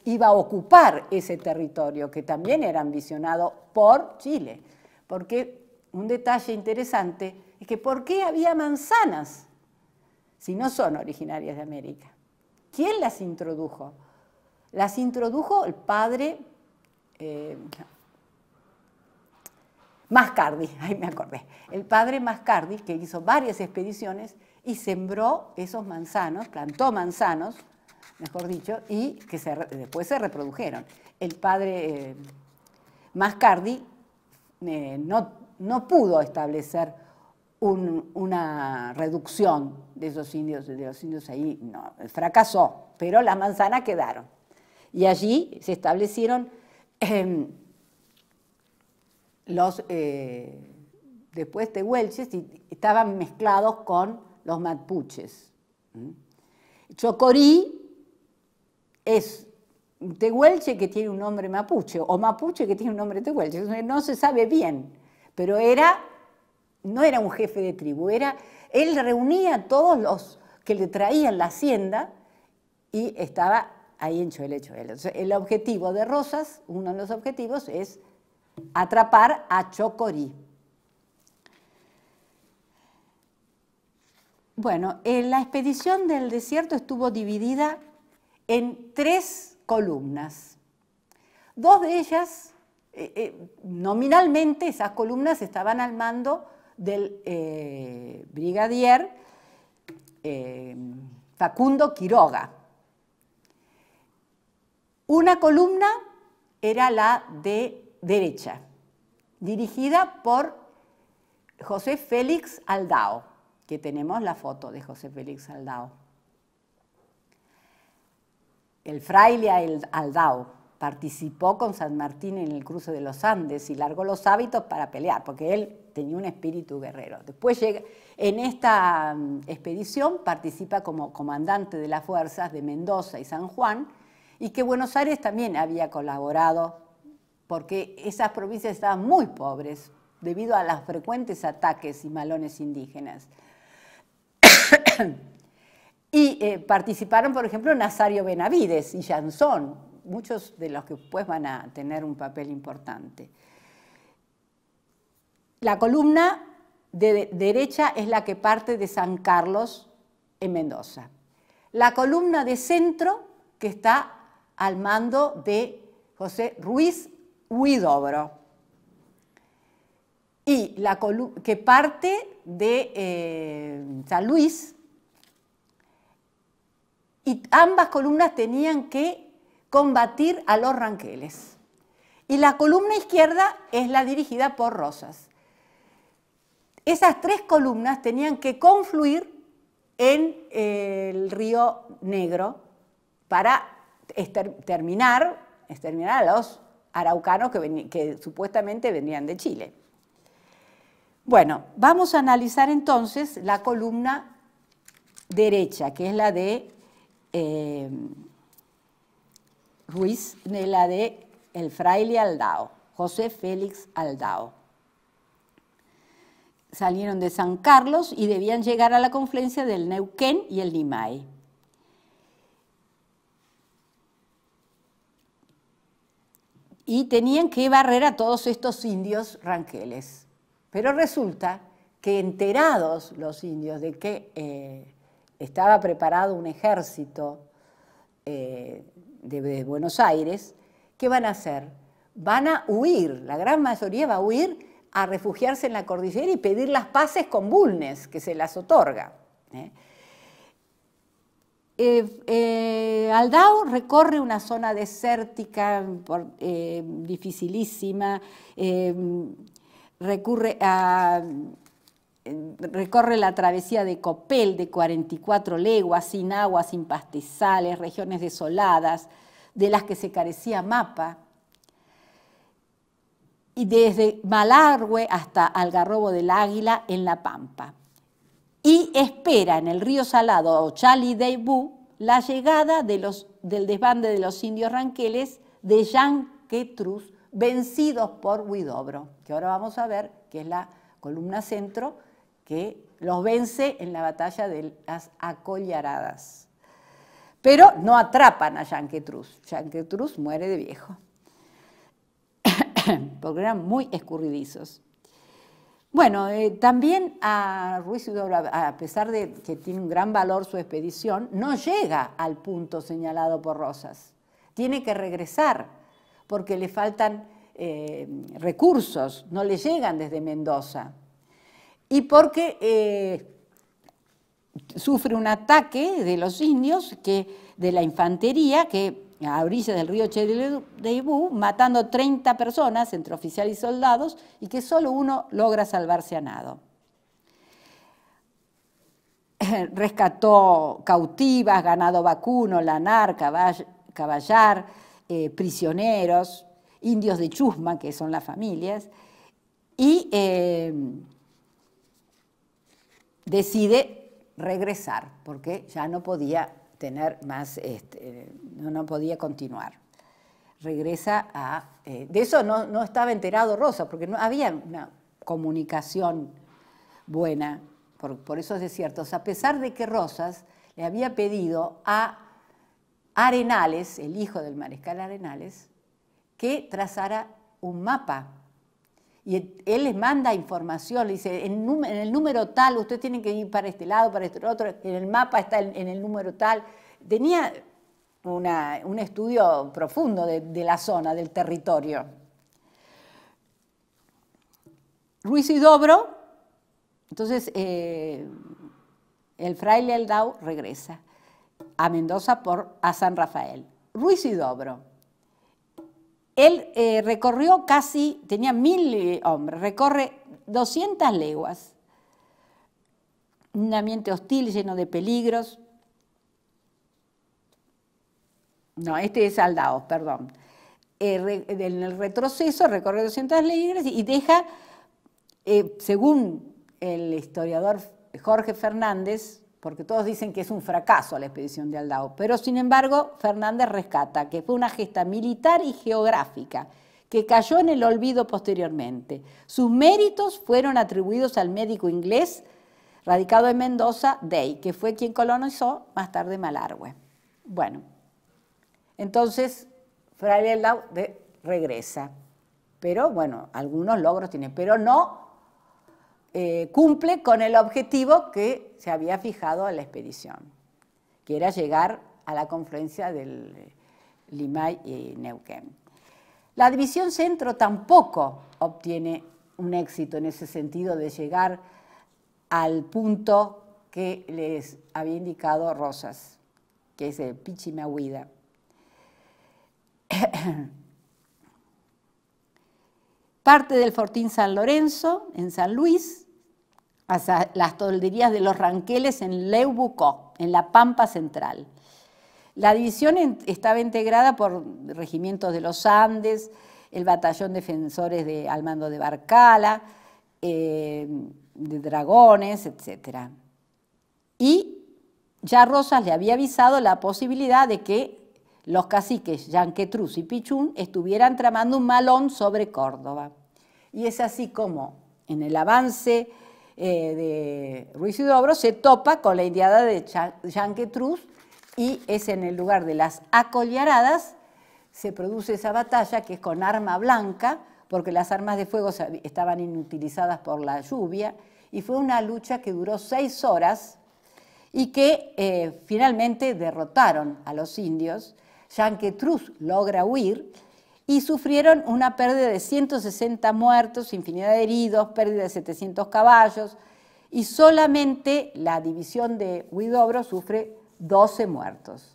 iba a ocupar ese territorio que también era ambicionado por Chile. Porque un detalle interesante es que ¿por qué había manzanas si no son originarias de América? ¿Quién las introdujo? Las introdujo el padre eh, Mascardi, ahí me acordé, el padre Mascardi que hizo varias expediciones y sembró esos manzanos, plantó manzanos, mejor dicho, y que después se reprodujeron. El padre eh, Mascardi eh, no, no, pudo establecer una reducción de esos indios, de los indios ahí, no, fracasó, pero las manzanas quedaron. Y allí se establecieron em, los eh, después de Welches y estaban mezclados con los mapuches. Chocorí es tehuelche que tiene un nombre mapuche, o mapuche que tiene un nombre tehuelche, no se sabe bien, pero era, no era un jefe de tribu, era, él reunía a todos los que le traían la hacienda y estaba ahí en Chuele Entonces, el objetivo de Rosas, uno de los objetivos, es atrapar a Chocorí. Bueno, eh, la expedición del desierto estuvo dividida en tres columnas. Dos de ellas, eh, eh, nominalmente esas columnas estaban al mando del brigadier Facundo Quiroga. Una columna era la de derecha, dirigida por José Félix Aldao que tenemos la foto de José Félix Aldao. El fraile Aldao participó con San Martín en el cruce de los Andes y largó los hábitos para pelear, porque él tenía un espíritu guerrero. Después llega, en esta mm, expedición participa como comandante de las fuerzas de Mendoza y San Juan, y que Buenos Aires también había colaborado, porque esas provincias estaban muy pobres debido a los frecuentes ataques y malones indígenas y eh, participaron, por ejemplo, Nazario Benavides y Jansón, muchos de los que pues van a tener un papel importante. La columna de derecha es la que parte de San Carlos en Mendoza. La columna de centro que está al mando de José Ruiz Huidobro. Y la que parte de eh, San Luis y ambas columnas tenían que combatir a los ranqueles. Y la columna izquierda es la dirigida por Rosas. Esas tres columnas tenían que confluir en eh, el río Negro para exterminar, a los araucanos que, que supuestamente venían de Chile. Bueno, vamos a analizar entonces la columna derecha, que es la de eh, Ruiz de la de El Fraile Aldao, José Félix Aldao. Salieron de San Carlos y debían llegar a la confluencia del Neuquén y el Nimay Y tenían que barrer a todos estos indios ranqueles. Pero resulta que enterados los indios de que eh, estaba preparado un ejército eh, de, Buenos Aires, ¿qué van a hacer? Van a huir, la gran mayoría va a huir a refugiarse en la cordillera y pedir las paces con Bulnes, que se las otorga. ¿eh? Eh, Aldao recorre una zona desértica, dificilísima, recurre a, recorre la travesía de Copel de 44 leguas, sin agua, sin pastizales, regiones desoladas, de las que se carecía mapa. Y desde Malargüe hasta Algarrobo del Águila en La Pampa. Y espera en el río Salado o Chali la llegada del desbande de los indios ranqueles de Yanquetrus, vencidos por Huidobro, que ahora vamos a ver que es la columna centro que los vence en la batalla de las Acollaradas. Pero no atrapan a Yanquetruz. Yanquetruz muere de viejo, porque eran muy escurridizos. Bueno, eh, también a Ruiz Huidobro, a pesar de que tiene un gran valor su expedición, no llega al punto señalado por Rosas. Tiene que regresar porque le faltan eh, recursos, no le llegan desde Mendoza y porque eh, sufre un ataque de los indios, que, de la infantería, que a orillas del río Ibú matando 30 personas entre oficiales y soldados, y que solo uno logra salvarse a nado. Rescató cautivas, ganado vacuno, lanar, caballar, eh, prisioneros, indios de chusma, que son las familias, y eh, decide regresar porque ya no podía tener más, este, no, podía continuar. Regresa a... Eh, de eso no, estaba enterado Rosas, porque no había una comunicación buena por, por esos desiertos, a pesar de que Rosas le había pedido a Arenales, el hijo del mariscal Arenales, que trazara un mapa y él les manda información, le dice, en, el número tal, ustedes tienen que ir para este lado, para este otro, en el mapa está en, el número tal. Tenía un estudio profundo de, la zona, del territorio. Ruiz y Dobro, entonces eh, el fraile Aldao regresa a Mendoza por, a San Rafael. Ruiz y Dobro él eh, recorrió casi, tenía mil eh, hombres, recorre 200 leguas, un ambiente hostil, lleno de peligros. No, este es Aldaos, perdón. Eh, en el retroceso recorre 200 leguas y deja, según el historiador Jorge Fernández, porque todos dicen que es un fracaso la expedición de Aldao, pero sin embargo Fernández rescata que fue una gesta militar y geográfica que cayó en el olvido posteriormente. Sus méritos fueron atribuidos al médico inglés radicado en Mendoza, Day, que fue quien colonizó más tarde Malargüe. Bueno, entonces Fray Aldao regresa, pero bueno, algunos logros tiene, pero no eh, cumple con el objetivo que se había fijado a la expedición, que era llegar a la confluencia del eh, Limay y Neuquén. La división centro tampoco obtiene un éxito en ese sentido de llegar al punto que les había indicado Rosas, que es el Pichimahuida. Parte del Fortín San Lorenzo, en San Luis, las tolderías de los ranqueles en Leubucó, en la Pampa Central. La división estaba integrada por regimientos de los Andes, el batallón defensores de, al mando de Barcala, eh, de dragones, etc. Y ya Rosas le había avisado la posibilidad de que los caciques Yanquetruz y Pichún estuvieran tramando un malón sobre Córdoba. Y es así como en el avance eh, de Ruiz y Dobro, se topa con la indiada de Truz y es en el lugar de las acollaradas se produce esa batalla que es con arma blanca, porque las armas de fuego estaban inutilizadas por la lluvia, y fue una lucha que duró seis horas y que eh, finalmente derrotaron a los indios. Truz logra huir, y sufrieron una pérdida de 160 muertos, infinidad de heridos, pérdida de 700 caballos y solamente la división de Huidobro sufre 12 muertos.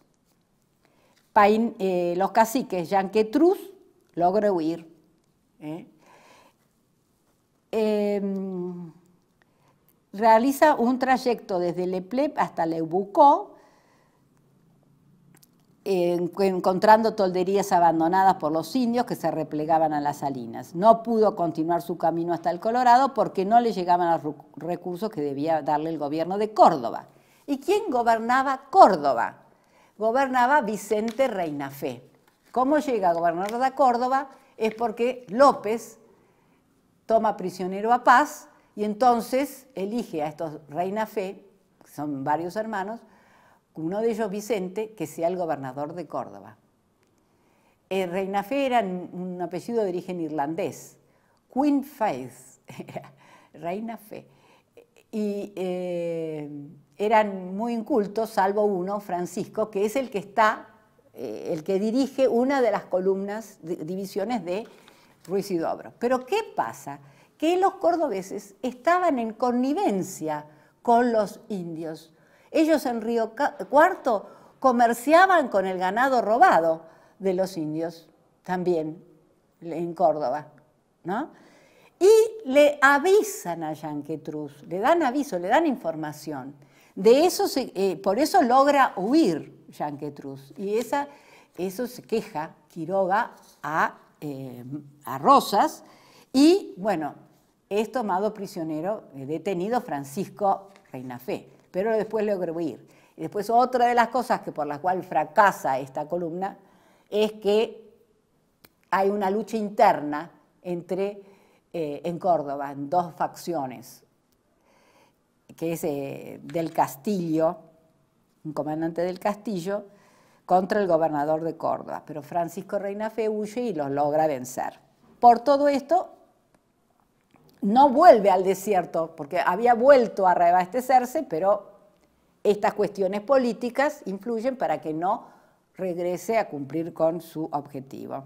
Eh, los caciques Yanquetruz logra huir. ¿eh? Em, realiza un trayecto desde Leplep hasta lebucó encontrando tolderías abandonadas por los indios que se replegaban a las salinas. No pudo continuar su camino hasta el Colorado porque no le llegaban los recursos que debía darle el gobierno de Córdoba. ¿Y quién gobernaba Córdoba? Gobernaba Vicente Fe. ¿Cómo llega a gobernar de Córdoba? Es porque López toma prisionero a Paz y entonces elige a estos Reinafé, que son varios hermanos, uno de ellos Vicente, que sea el gobernador de Córdoba. Eh, Reina Fe era un apellido de origen irlandés, Queen Faith, Reina Fe, y eh, eran muy incultos, salvo uno, Francisco, que es el que está, eh, el que dirige una de las columnas, divisiones de Ruiz y Dobro. Pero ¿qué pasa? Que los cordobeses estaban en connivencia con los indios ellos en Río Cuarto comerciaban con el ganado robado de los indios, también en Córdoba, ¿no? Y le avisan a Yanquetruz, le dan aviso, le dan información. De eso eh, por eso logra huir Yanquetruz. Y eso se queja Quiroga eh, a, Rosas. Y bueno, es tomado prisionero, eh, detenido Francisco Reina pero después logró huir. Y después otra de las cosas que por las cuales fracasa esta columna es que hay una lucha interna entre, eh, en Córdoba, en dos facciones, que es eh, del Castillo, un comandante del Castillo, contra el gobernador de Córdoba, pero Francisco Reina Fe huye y los logra vencer. Por todo esto, no vuelve al desierto, porque había vuelto a reabastecerse, pero estas cuestiones políticas influyen para que no regrese a cumplir con su objetivo.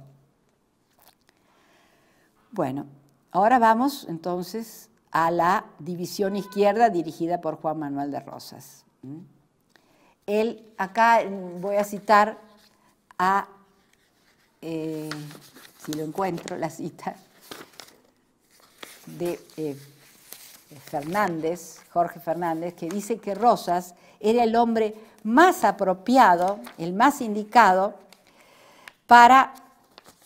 Bueno, ahora vamos entonces a la división izquierda dirigida por Juan Manuel de Rosas. ¿Mm? Él, acá voy a citar a, eh, si lo encuentro, la cita, de eh, Fernández, Jorge Fernández, que dice que Rosas era el hombre más apropiado, el más indicado para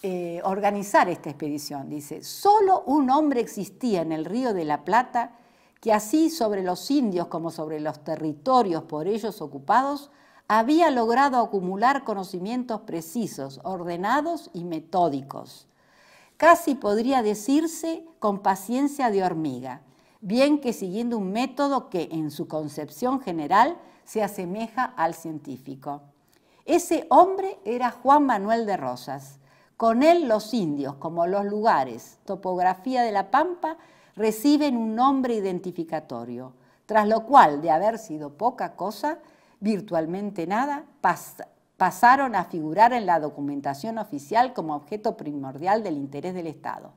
eh, organizar esta expedición. Dice, solo un hombre existía en el río de la Plata que así sobre los indios como sobre los territorios por ellos ocupados, había logrado acumular conocimientos precisos, ordenados y metódicos casi podría decirse con paciencia de hormiga, bien que siguiendo un método que en su concepción general se asemeja al científico. Ese hombre era Juan Manuel de Rosas. Con él los indios, como los lugares, topografía de la pampa, reciben un nombre identificatorio, tras lo cual, de haber sido poca cosa, virtualmente nada, pasa pasaron a figurar en la documentación oficial como objeto primordial del interés del Estado.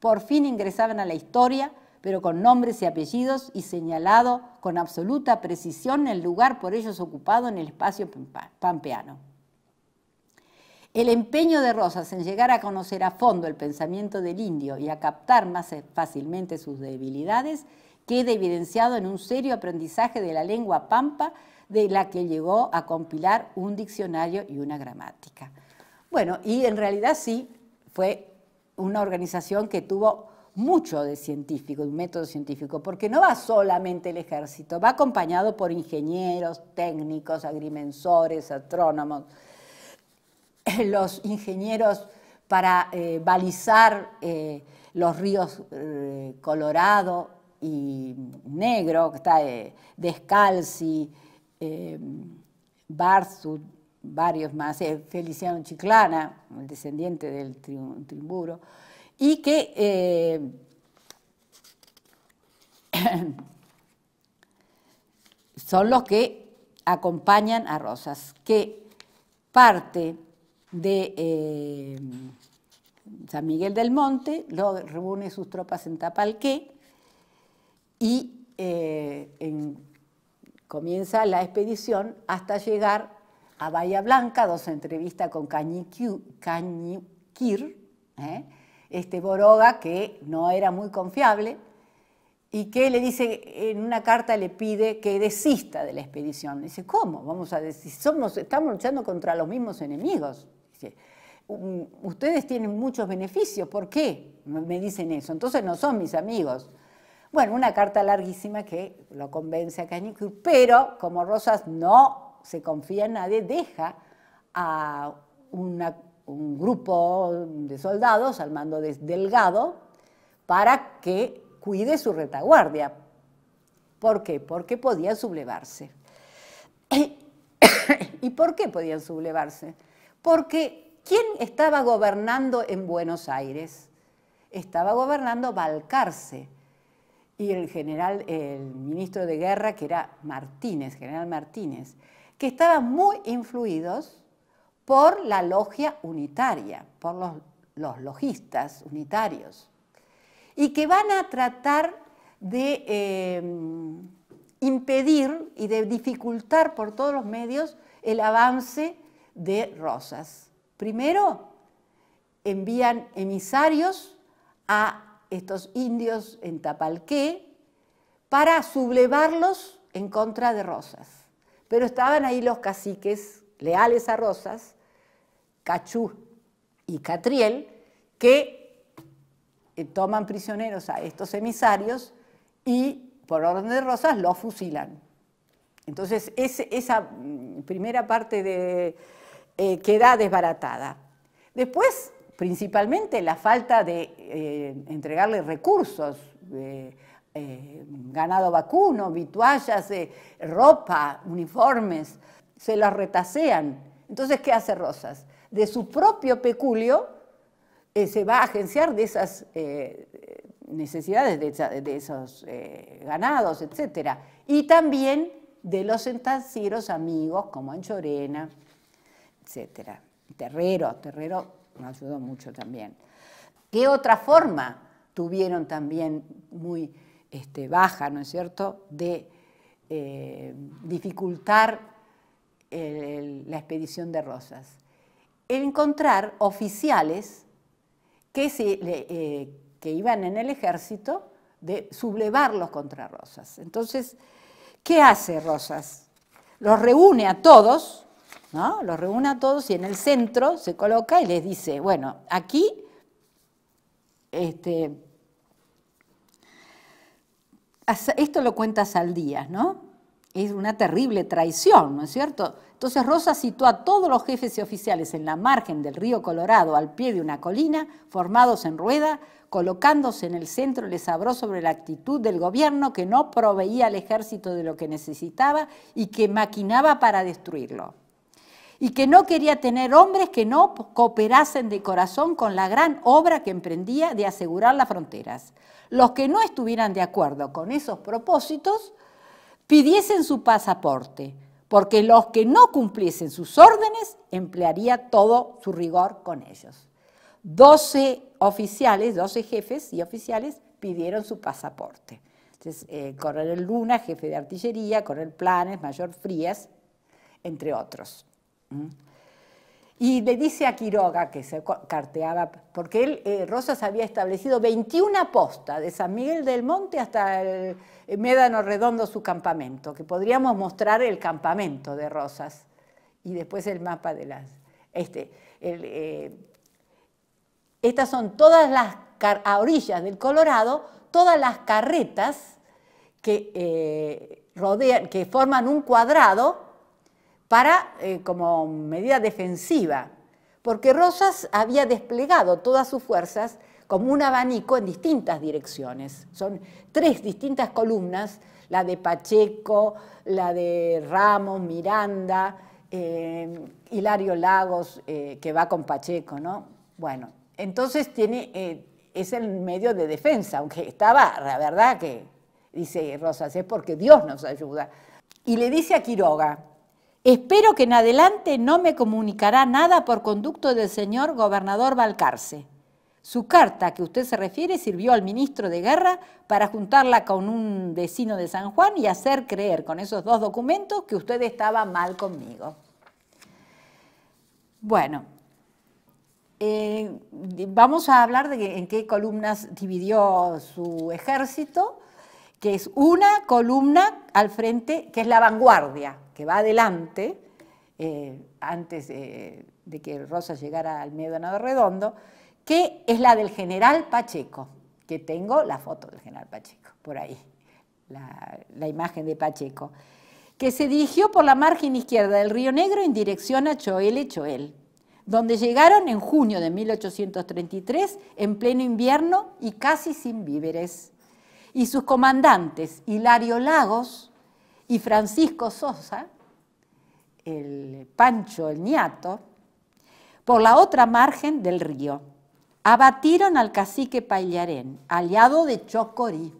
Por fin ingresaban a la historia, pero con nombres y apellidos y señalado con absoluta precisión el lugar por ellos ocupado en el espacio pampeano. El empeño de Rosas en llegar a conocer a fondo el pensamiento del indio y a captar más eh, fácilmente sus debilidades queda evidenciado en un serio aprendizaje de la lengua pampa de la que llegó a compilar un diccionario y una gramática. Bueno, y en realidad sí, fue una organización que tuvo mucho de científico, de un método científico, porque no va solamente el ejército, va acompañado por ingenieros, técnicos, agrimensores, astrónomos, los ingenieros para eh, balizar eh, los ríos eh, Colorado y Negro, que está Descalzi, eh, varios más, eh, Feliciano Chiclana, el descendiente del y que eh, son los que acompañan a Rosas, que parte de em, San Miguel del Monte, lo reúne sus tropas en Tapalqué y eh, en Comienza la expedición hasta llegar a Bahía Blanca, dos entrevista con Cañiquir, ¿eh? este Boroga, que no era muy confiable, y que le dice, en una carta le pide que desista de la expedición. Dice, ¿cómo? Vamos a decir, somos, estamos luchando contra los mismos enemigos. Um, ustedes tienen muchos beneficios, ¿por qué me dicen eso? Entonces no son mis amigos. Bueno, una carta larguísima que lo convence a Cañicu, pero como Rosas no se confía en nadie, deja a un grupo de soldados al mando de Delgado para que cuide su retaguardia. ¿Por qué? Porque podían sublevarse. ¿Y por qué podían sublevarse? Porque ¿quién estaba gobernando en Buenos Aires? Estaba gobernando Balcarce, y el general, el ministro de guerra, que era Martínez, general Martínez, que estaban muy influidos por la logia unitaria, por los, logistas unitarios, y que van a tratar de em, impedir y de dificultar por todos los medios el avance de Rosas. Primero, envían emisarios a estos indios en Tapalqué para sublevarlos en contra de Rosas. Pero estaban ahí los caciques leales a Rosas, Cachú y Catriel, que eh, toman prisioneros a estos emisarios y por orden de Rosas los fusilan. Entonces esa mm, primera parte eh, queda desbaratada. Después principalmente la falta de entregarles eh, entregarle recursos, eh, ganado vacuno, vituallas, eh, ropa, uniformes, se las retasean. Entonces, ¿qué hace Rosas? De su propio peculio se va a agenciar de esas necesidades, de, esos ganados, etc. Y también de los sentancieros amigos como Anchorena, etc. Terrero, Terrero me ayudó mucho también. ¿Qué otra forma tuvieron también muy este, baja, ¿no es cierto?, de eh, dificultar la expedición de Rosas? encontrar oficiales que, eh, que iban en el ejército de sublevarlos contra Rosas. Entonces, ¿qué hace Rosas? Los reúne a todos ¿no? Los reúne a todos y en el centro se coloca y les dice, bueno, aquí este, esto lo cuenta Saldías, ¿no? Es una terrible traición, ¿no es cierto? Entonces Rosa sitúa a todos los jefes y oficiales en la margen del río Colorado, al pie de una colina, formados en rueda, colocándose en el centro, les habló sobre la actitud del gobierno que no proveía al ejército de lo que necesitaba y que maquinaba para destruirlo y que no quería tener hombres que no cooperasen de corazón con la gran obra que emprendía de asegurar las fronteras. Los que no estuvieran de acuerdo con esos propósitos pidiesen su pasaporte, porque los que no cumpliesen sus órdenes emplearía todo su rigor con ellos. Doce oficiales, doce jefes y oficiales pidieron su pasaporte. Entonces, eh, Luna, jefe de artillería, Coronel Planes, Mayor Frías, entre otros. ¿Mm? Y le dice a Quiroga que se carteaba, porque él, eh, Rosas había establecido 21 postas, de San Miguel del Monte hasta el eh, Médano Redondo, su campamento, que podríamos mostrar el campamento de Rosas y después el mapa de las... Este, eh, estas son todas las, a orillas del Colorado, todas las carretas que, rodean, que forman un cuadrado para, eh, como medida defensiva, porque Rosas había desplegado todas sus fuerzas como un abanico en distintas direcciones. Son tres distintas columnas, la de Pacheco, la de Ramos, Miranda, eh, Hilario Lagos, eh, que va con Pacheco, ¿no? Bueno, entonces tiene, es el medio de defensa, aunque estaba, la verdad que, dice Rosas, es porque Dios nos ayuda. Y le dice a Quiroga, Espero que en adelante no me comunicará nada por conducto del señor gobernador Valcarce. Su carta a que usted se refiere sirvió al ministro de Guerra para juntarla con un vecino de San Juan y hacer creer con esos dos documentos que usted estaba mal conmigo. Bueno, eh, vamos a hablar de en qué columnas dividió su ejército, que es una columna al frente, que es la vanguardia, que va adelante, eh, antes de, que Rosa llegara al Nado Redondo, que es la del general Pacheco, que tengo la foto del general Pacheco, por ahí, la, imagen de Pacheco, que se dirigió por la margen izquierda del Río Negro en dirección a Choel y Choel, donde llegaron en junio de 1833, en pleno invierno y casi sin víveres. Y sus comandantes, Hilario Lagos, y Francisco Sosa, el Pancho, el niato por la otra margen del río. Abatieron al cacique Paillarén, aliado de Chocorí.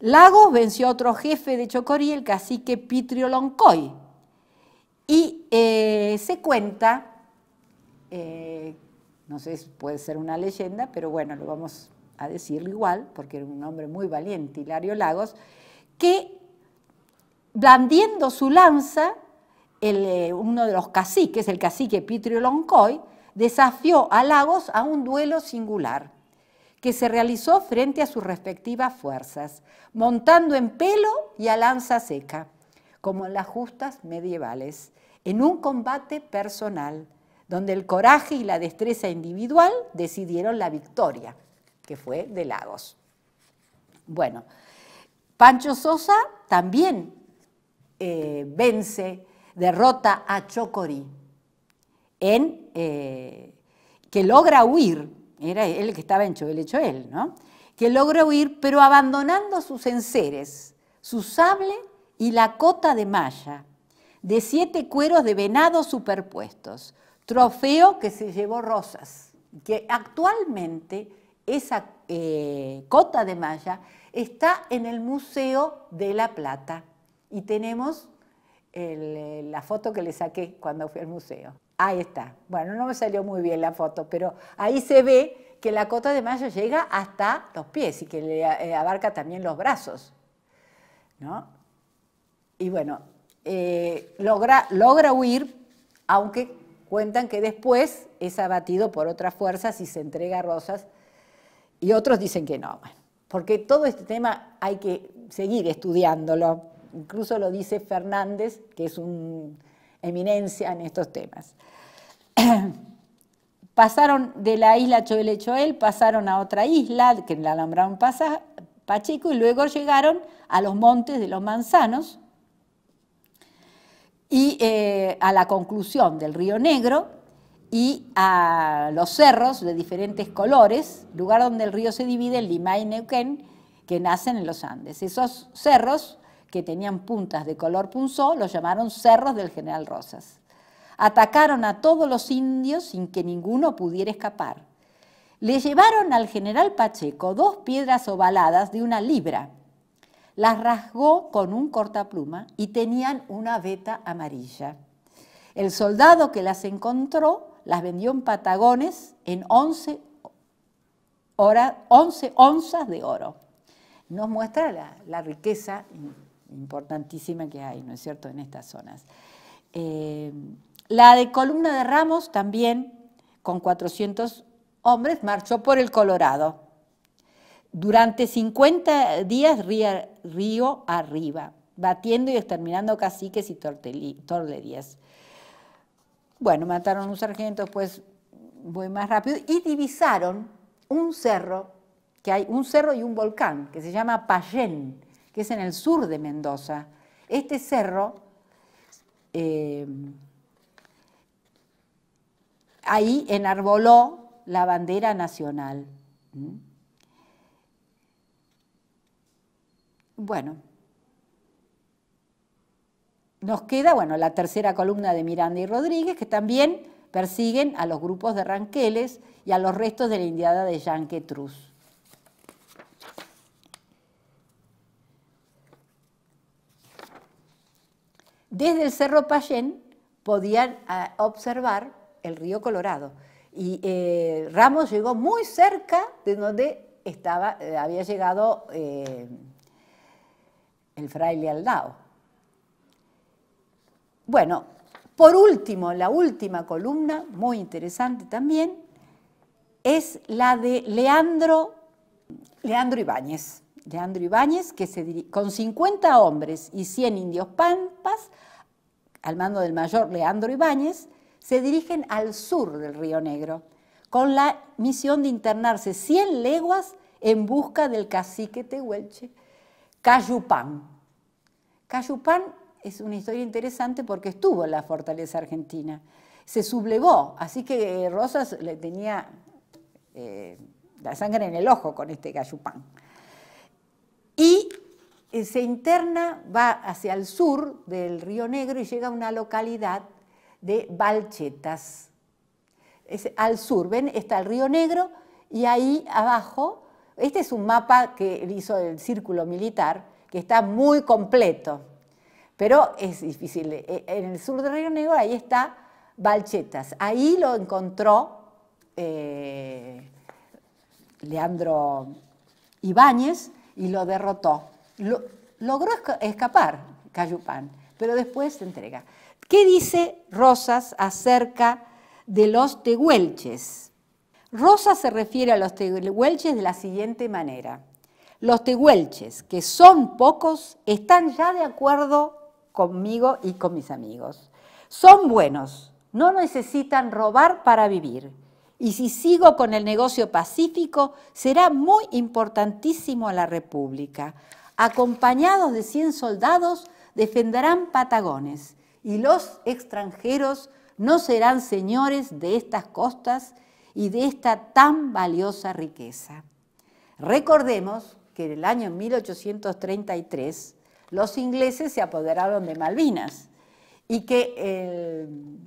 Lagos venció a otro jefe de Chocorí, el cacique Pitrio Loncoy. Y eh, se cuenta, eh, no sé si puede ser una leyenda, pero bueno, lo vamos a decir igual, porque era un hombre muy valiente, Hilario Lagos, que blandiendo su lanza, eh, uno de los caciques, el cacique Pitrio Loncoy, desafió a Lagos a un duelo singular, que se realizó frente a sus respectivas fuerzas, montando en pelo y a lanza seca, como en las justas medievales, en un combate personal, donde el coraje y la destreza individual decidieron la victoria, que fue de Lagos. Bueno, Pancho Sosa también eh, vence, derrota a Chocorí, en, eh, que logra huir, era él que estaba en Choel, hecho él, ¿no? que logra huir, pero abandonando sus enseres, su sable y la cota de malla, de siete cueros de venado superpuestos, trofeo que se llevó Rosas, que actualmente esa eh, cota de malla está en el Museo de La Plata. Y tenemos eh, la foto que le saqué cuando fui al museo. Ahí está. Bueno, no me salió muy bien la foto, pero ahí se ve que la cota de mayo llega hasta los pies y que le eh, abarca también los brazos. Y bueno, eh, logra, logra huir, aunque cuentan que después es abatido por otras fuerzas y se entrega a Rosas, y otros dicen que no. porque todo este tema hay que seguir estudiándolo. Incluso lo dice Fernández, que es una eminencia en estos temas. pasaron de la isla Choel Choel, pasaron a otra isla, que la nombraron Pasa, Pacheco, y luego llegaron a los montes de los manzanos y eh, a la conclusión del río Negro y a los cerros de diferentes colores, lugar donde el río se divide en Lima y Neuquén, que nacen en los Andes. Esos cerros que tenían puntas de color punzó, los llamaron cerros del general Rosas. Atacaron a todos los indios sin que ninguno pudiera escapar. Le llevaron al general Pacheco dos piedras ovaladas de una libra. Las rasgó con un cortapluma y tenían una veta amarilla. El soldado que las encontró las vendió en patagones en 11, 11 onzas de oro. Nos muestra la, la riqueza importantísima que hay, ¿no es cierto?, en estas zonas. Eh, la de Columna de Ramos también, con 400 hombres, marchó por el Colorado. Durante 50 días río arriba, batiendo y exterminando caciques y torledías. Bueno, mataron un sargento, pues voy más rápido, y divisaron un cerro, que hay un cerro y un volcán, que se llama Payén que es en el sur de Mendoza. Este cerro, eh, ahí enarboló la bandera nacional. ¿Mm? Bueno, nos queda, bueno, la tercera columna de Miranda y Rodríguez, que también persiguen a los grupos de ranqueles y a los restos de la indiada de Jean Desde el Cerro Payén podían eh, observar el río Colorado y eh, Ramos llegó muy cerca de donde estaba, eh, había llegado el fraile Aldao. Bueno, por último, la última columna, muy interesante también, es la de Leandro, Leandro Ibáñez. Leandro Ibáñez, que con 50 hombres y 100 indios pampas, al mando del mayor Leandro Ibáñez, se dirigen al sur del Río Negro, con la misión de internarse 100 leguas en busca del cacique tehuelche, Cayupán. Cayupán es una historia interesante porque estuvo en la fortaleza argentina. Se sublevó, así que eh, Rosas le tenía eh, la sangre en el ojo con este Cayupán y eh, se interna, va hacia el sur del río Negro y llega a una localidad de Balchetas. al sur, ven, está el río Negro y ahí abajo, este es un mapa que hizo el círculo militar, que está muy completo, pero es difícil. Eh, eh, en el sur del río Negro ahí está Balchetas. Ahí lo encontró Leandro Ibáñez y lo derrotó. logró escapar Cayupán, pero después se entrega. ¿Qué dice Rosas acerca de los tehuelches? Rosas se refiere a los tehuelches de la siguiente manera. Los tehuelches, que son pocos, están ya de acuerdo conmigo y con mis amigos. Son buenos, no necesitan robar para vivir y si sigo con el negocio pacífico, será muy importantísimo a la República. Acompañados de 100 soldados, defenderán Patagones y los extranjeros no serán señores de estas costas y de esta tan valiosa riqueza. Recordemos que en el año 1833 los ingleses se apoderaron de Malvinas y que el,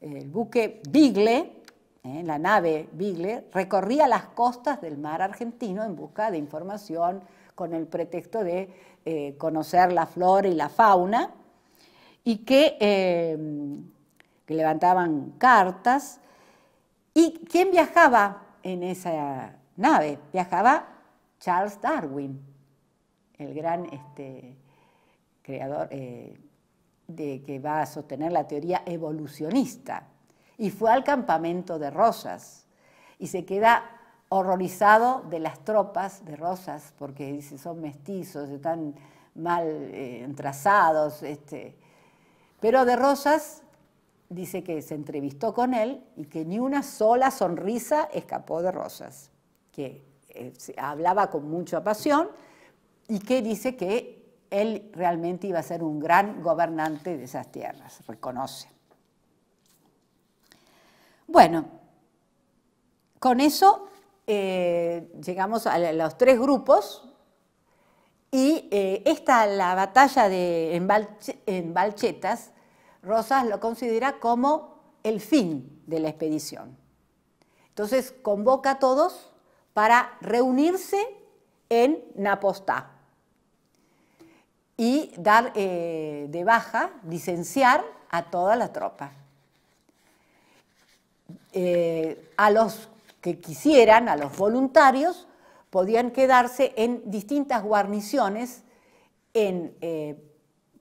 el buque Bigle, ¿eh? la nave Bigler, recorría las costas del mar argentino en busca de información con el pretexto de eh, conocer la flora y la fauna, y eh, que, levantaban cartas. ¿Y quién viajaba en esa nave? Viajaba Charles Darwin, el gran este, creador de, que va a sostener la teoría evolucionista y fue al campamento de Rosas y se queda horrorizado de las tropas de Rosas porque dice son mestizos, están mal eh, entrazados Este. Pero de Rosas dice que se entrevistó con él y que ni una sola sonrisa escapó de Rosas, que eh, hablaba con mucha pasión y que dice que él realmente iba a ser un gran gobernante de esas tierras, reconoce. Bueno, con eso eh, llegamos a los tres grupos y eh, esta, la batalla de, en, Balchetas, Rosas lo considera como el fin de la expedición. Entonces convoca a todos para reunirse en Napostá y dar eh, de baja, licenciar a toda la tropa. Eh, a los que quisieran, a los voluntarios, podían quedarse en distintas guarniciones en eh,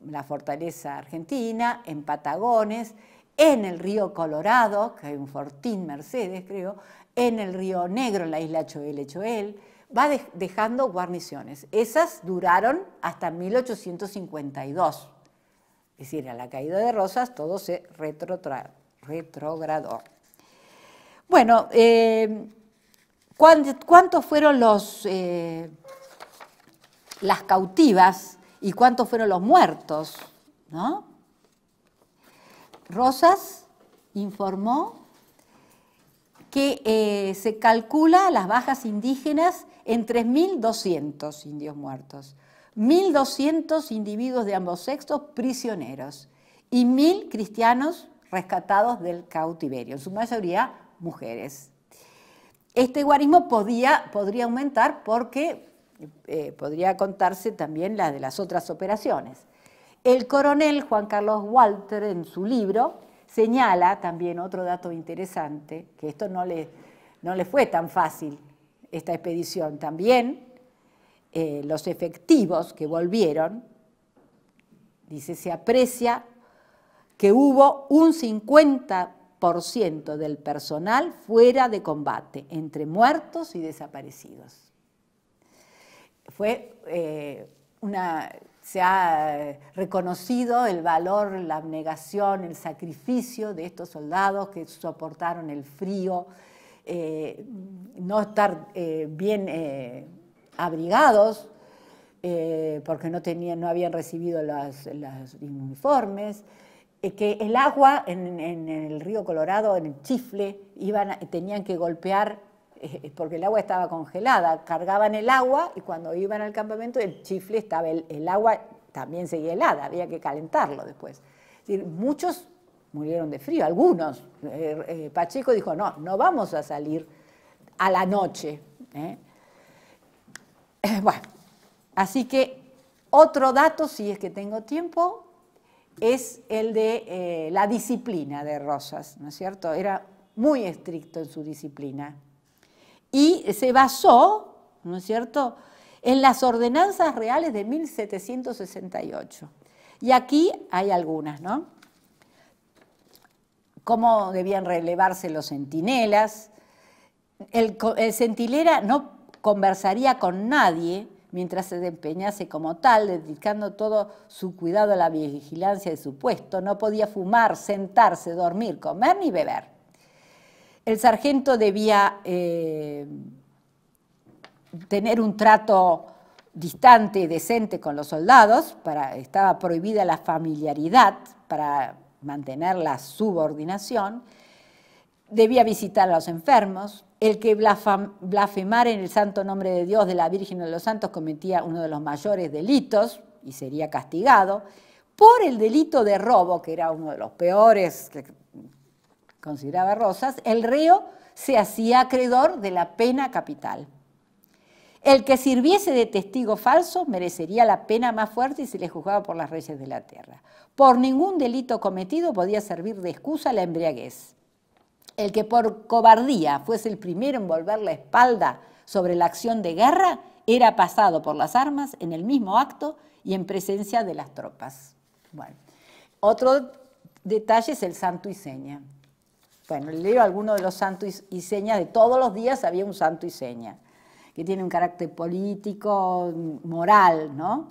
la fortaleza argentina, en Patagones, en el río Colorado, que hay un fortín Mercedes, creo, en el río Negro, en la isla Choel Choel, va dejando guarniciones. Esas duraron hasta 1852. Es decir, a la caída de Rosas todo se retrogradó. Bueno, eh, ¿cuántos fueron los, eh, las cautivas y cuántos fueron los muertos? Rosas informó que eh, se calcula las bajas indígenas en 3.200 indios muertos, 1.200 individuos de ambos sexos prisioneros y 1.000 cristianos rescatados del cautiverio, en su mayoría mujeres. Este guarismo podía, podría aumentar porque eh, podría contarse también la de las otras operaciones. El coronel Juan Carlos Walter en su libro señala también otro dato interesante, que esto no le, no le fue tan fácil, esta expedición también, eh, los efectivos que volvieron, dice, se aprecia que hubo un 50 ciento del personal fuera de combate, entre muertos y desaparecidos. Fue eh, se ha reconocido el valor, la abnegación, el sacrificio de estos soldados que soportaron el frío, eh, no estar eh, bien abrigados, porque no, habían recibido los uniformes. Eh, que el agua en, el río Colorado, en el chifle, iban, tenían que golpear, eh, eh, porque el agua estaba congelada, cargaban el agua y cuando iban al campamento el chifle estaba, el, agua también seguía helada, había que calentarlo después. muchos murieron de frío, algunos. Pacheco dijo, no, no vamos a salir a la noche. Bueno, así que otro dato, si es que tengo tiempo, es el de eh, la disciplina de Rosas, ¿no es cierto? Era muy estricto en su disciplina. Y se basó, ¿no es cierto?, en las ordenanzas reales de 1768. Y aquí hay algunas, ¿no? Cómo debían relevarse los centinelas. El, el centinela no conversaría con nadie mientras se desempeñase como tal, dedicando todo su cuidado a la vigilancia de su puesto, no podía fumar, sentarse, dormir, comer ni beber. El sargento debía eh, tener un trato distante y decente con los soldados, para, estaba prohibida la familiaridad para mantener la subordinación, debía visitar a los enfermos, el que blasfemara en el santo nombre de Dios, de la Virgen de los santos, cometía uno de los mayores delitos y sería castigado, por el delito de robo, que era uno de los peores que consideraba Rosas, el reo se hacía acreedor de la pena capital. El que sirviese de testigo falso merecería la pena más fuerte y se le juzgaba por las reyes de la tierra. Por ningún delito cometido podía servir de excusa la embriaguez el que por cobardía fuese el primero en volver la espalda sobre la acción de guerra, era pasado por las armas en el mismo acto y en presencia de las tropas. otro detalle es el santo y seña. Bueno, leo algunos de los santos y señas de todos los días había un santo y seña, que tiene un carácter político, mm, moral, ¿no?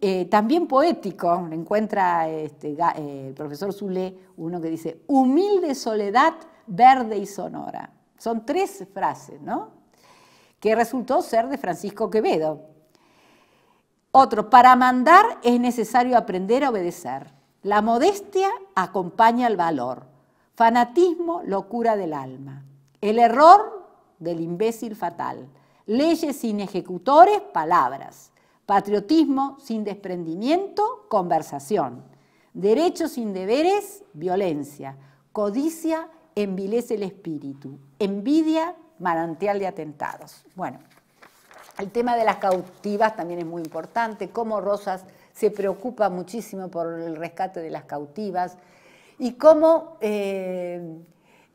Eh, también poético, encuentra este, eh, el profesor Zulé uno que dice, humilde soledad verde y sonora. Son tres frases, ¿no? Que resultó ser de Francisco Quevedo. Otro, para mandar es necesario aprender a obedecer. La modestia acompaña al valor. Fanatismo, locura del alma. El error del imbécil fatal. Leyes sin ejecutores, palabras. Patriotismo sin desprendimiento, conversación. Derechos sin deberes, violencia. Codicia, envilece el espíritu. Envidia, manantial de atentados. Bueno, el tema de las cautivas también es muy importante, cómo Rosas se preocupa muchísimo por el rescate de las cautivas y cómo eh,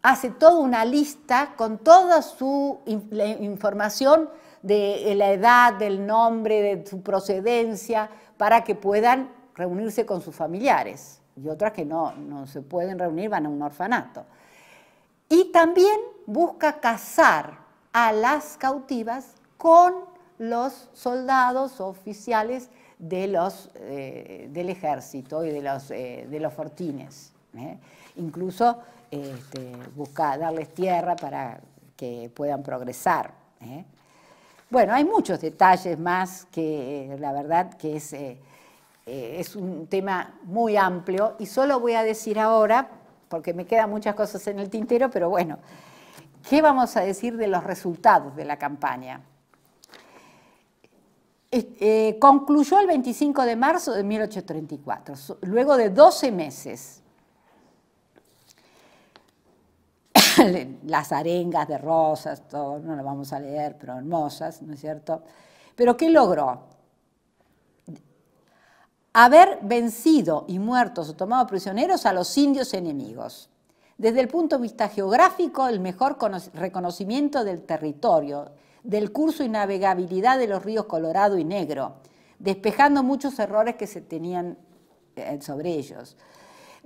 hace toda una lista con toda su información de eh, la edad, del nombre, de su procedencia, para que puedan reunirse con sus familiares. Y otras que no, se pueden reunir van a un orfanato. Y también busca casar a las cautivas con los soldados oficiales de los, eh, del ejército y de los, eh, fortines. Incluso este, busca darles tierra para que puedan progresar. Bueno, hay muchos detalles más que eh, la verdad que es, eh, eh, es un tema muy amplio y solo voy a decir ahora, porque me quedan muchas cosas en el tintero, pero bueno, ¿qué vamos a decir de los resultados de la campaña? concluyó el 25 de marzo de 1834, luego de 12 meses las arengas de rosas, no las vamos a leer, pero hermosas, ¿no es cierto? Pero ¿qué logró? Haber vencido y muertos o tomado prisioneros a los indios enemigos. Desde el punto de vista geográfico, el mejor reconocimiento del territorio, del curso y navegabilidad de los ríos Colorado y Negro, despejando muchos errores que se tenían eh, sobre ellos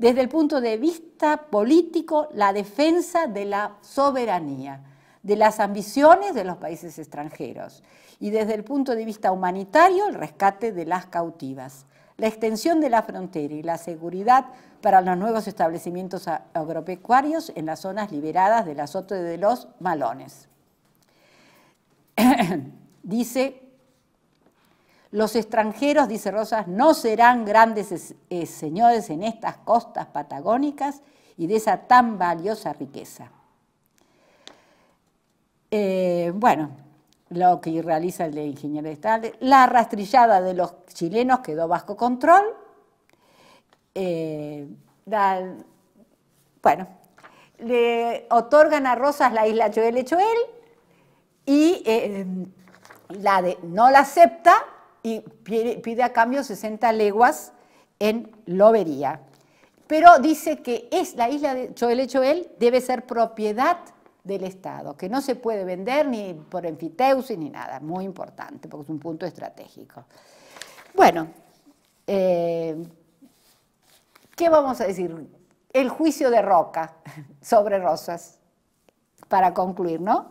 desde el punto de vista político la defensa de la soberanía, de las ambiciones de los países extranjeros y desde el punto de vista humanitario el rescate de las cautivas, la extensión de la frontera y la seguridad para los nuevos establecimientos agropecuarios en las zonas liberadas del azote de los malones. Dice los extranjeros, dice Rosas, no serán grandes eh, señores en estas costas patagónicas y de esa tan valiosa riqueza. Eh, bueno, lo que realiza el de ingeniero de Estado. la rastrillada de los chilenos quedó bajo control. Eh, bueno, le otorgan a Rosas la isla Choel Choel y la de, no la acepta y pide a cambio 60 leguas en Lobería. Pero dice que es la isla de Choel Echoel debe ser propiedad del Estado, que no se puede vender ni por enfiteusis ni nada, muy importante, porque es un punto estratégico. Bueno, eh, ¿qué vamos a decir? El juicio de Roca sobre Rosas, para concluir, ¿no?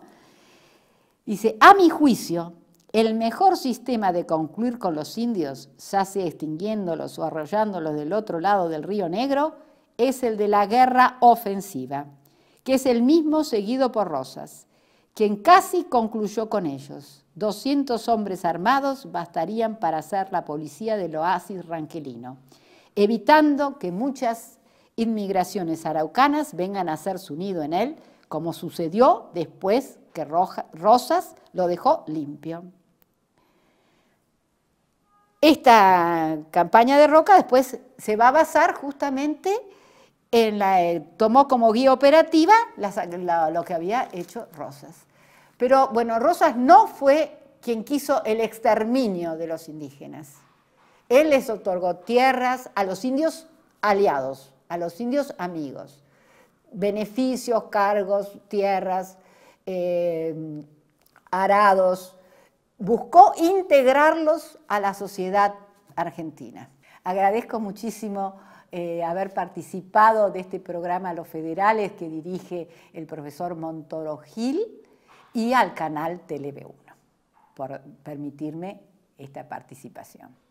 Dice, a mi juicio, el mejor sistema de concluir con los indios, ya sea extinguiéndolos o arrollándolos del otro lado del río Negro, es el de la guerra ofensiva, que es el mismo seguido por Rosas, quien casi concluyó con ellos. 200 hombres armados bastarían para hacer la policía del oasis ranquelino, evitando que muchas inmigraciones araucanas vengan a hacer su nido en él, como sucedió después que Rosas lo dejó limpio. Esta campaña de Roca después se va a basar justamente en la, eh, tomó como guía operativa lo que había hecho Rosas. Pero bueno, Rosas no fue quien quiso el exterminio de los indígenas. Él les otorgó tierras a los indios aliados, a los indios amigos, beneficios, cargos, tierras, eh, arados, buscó integrarlos a la sociedad argentina. Agradezco muchísimo eh, haber participado de este programa Los Federales que dirige el profesor Montoro Gil y al canal TeleV1 por permitirme esta participación.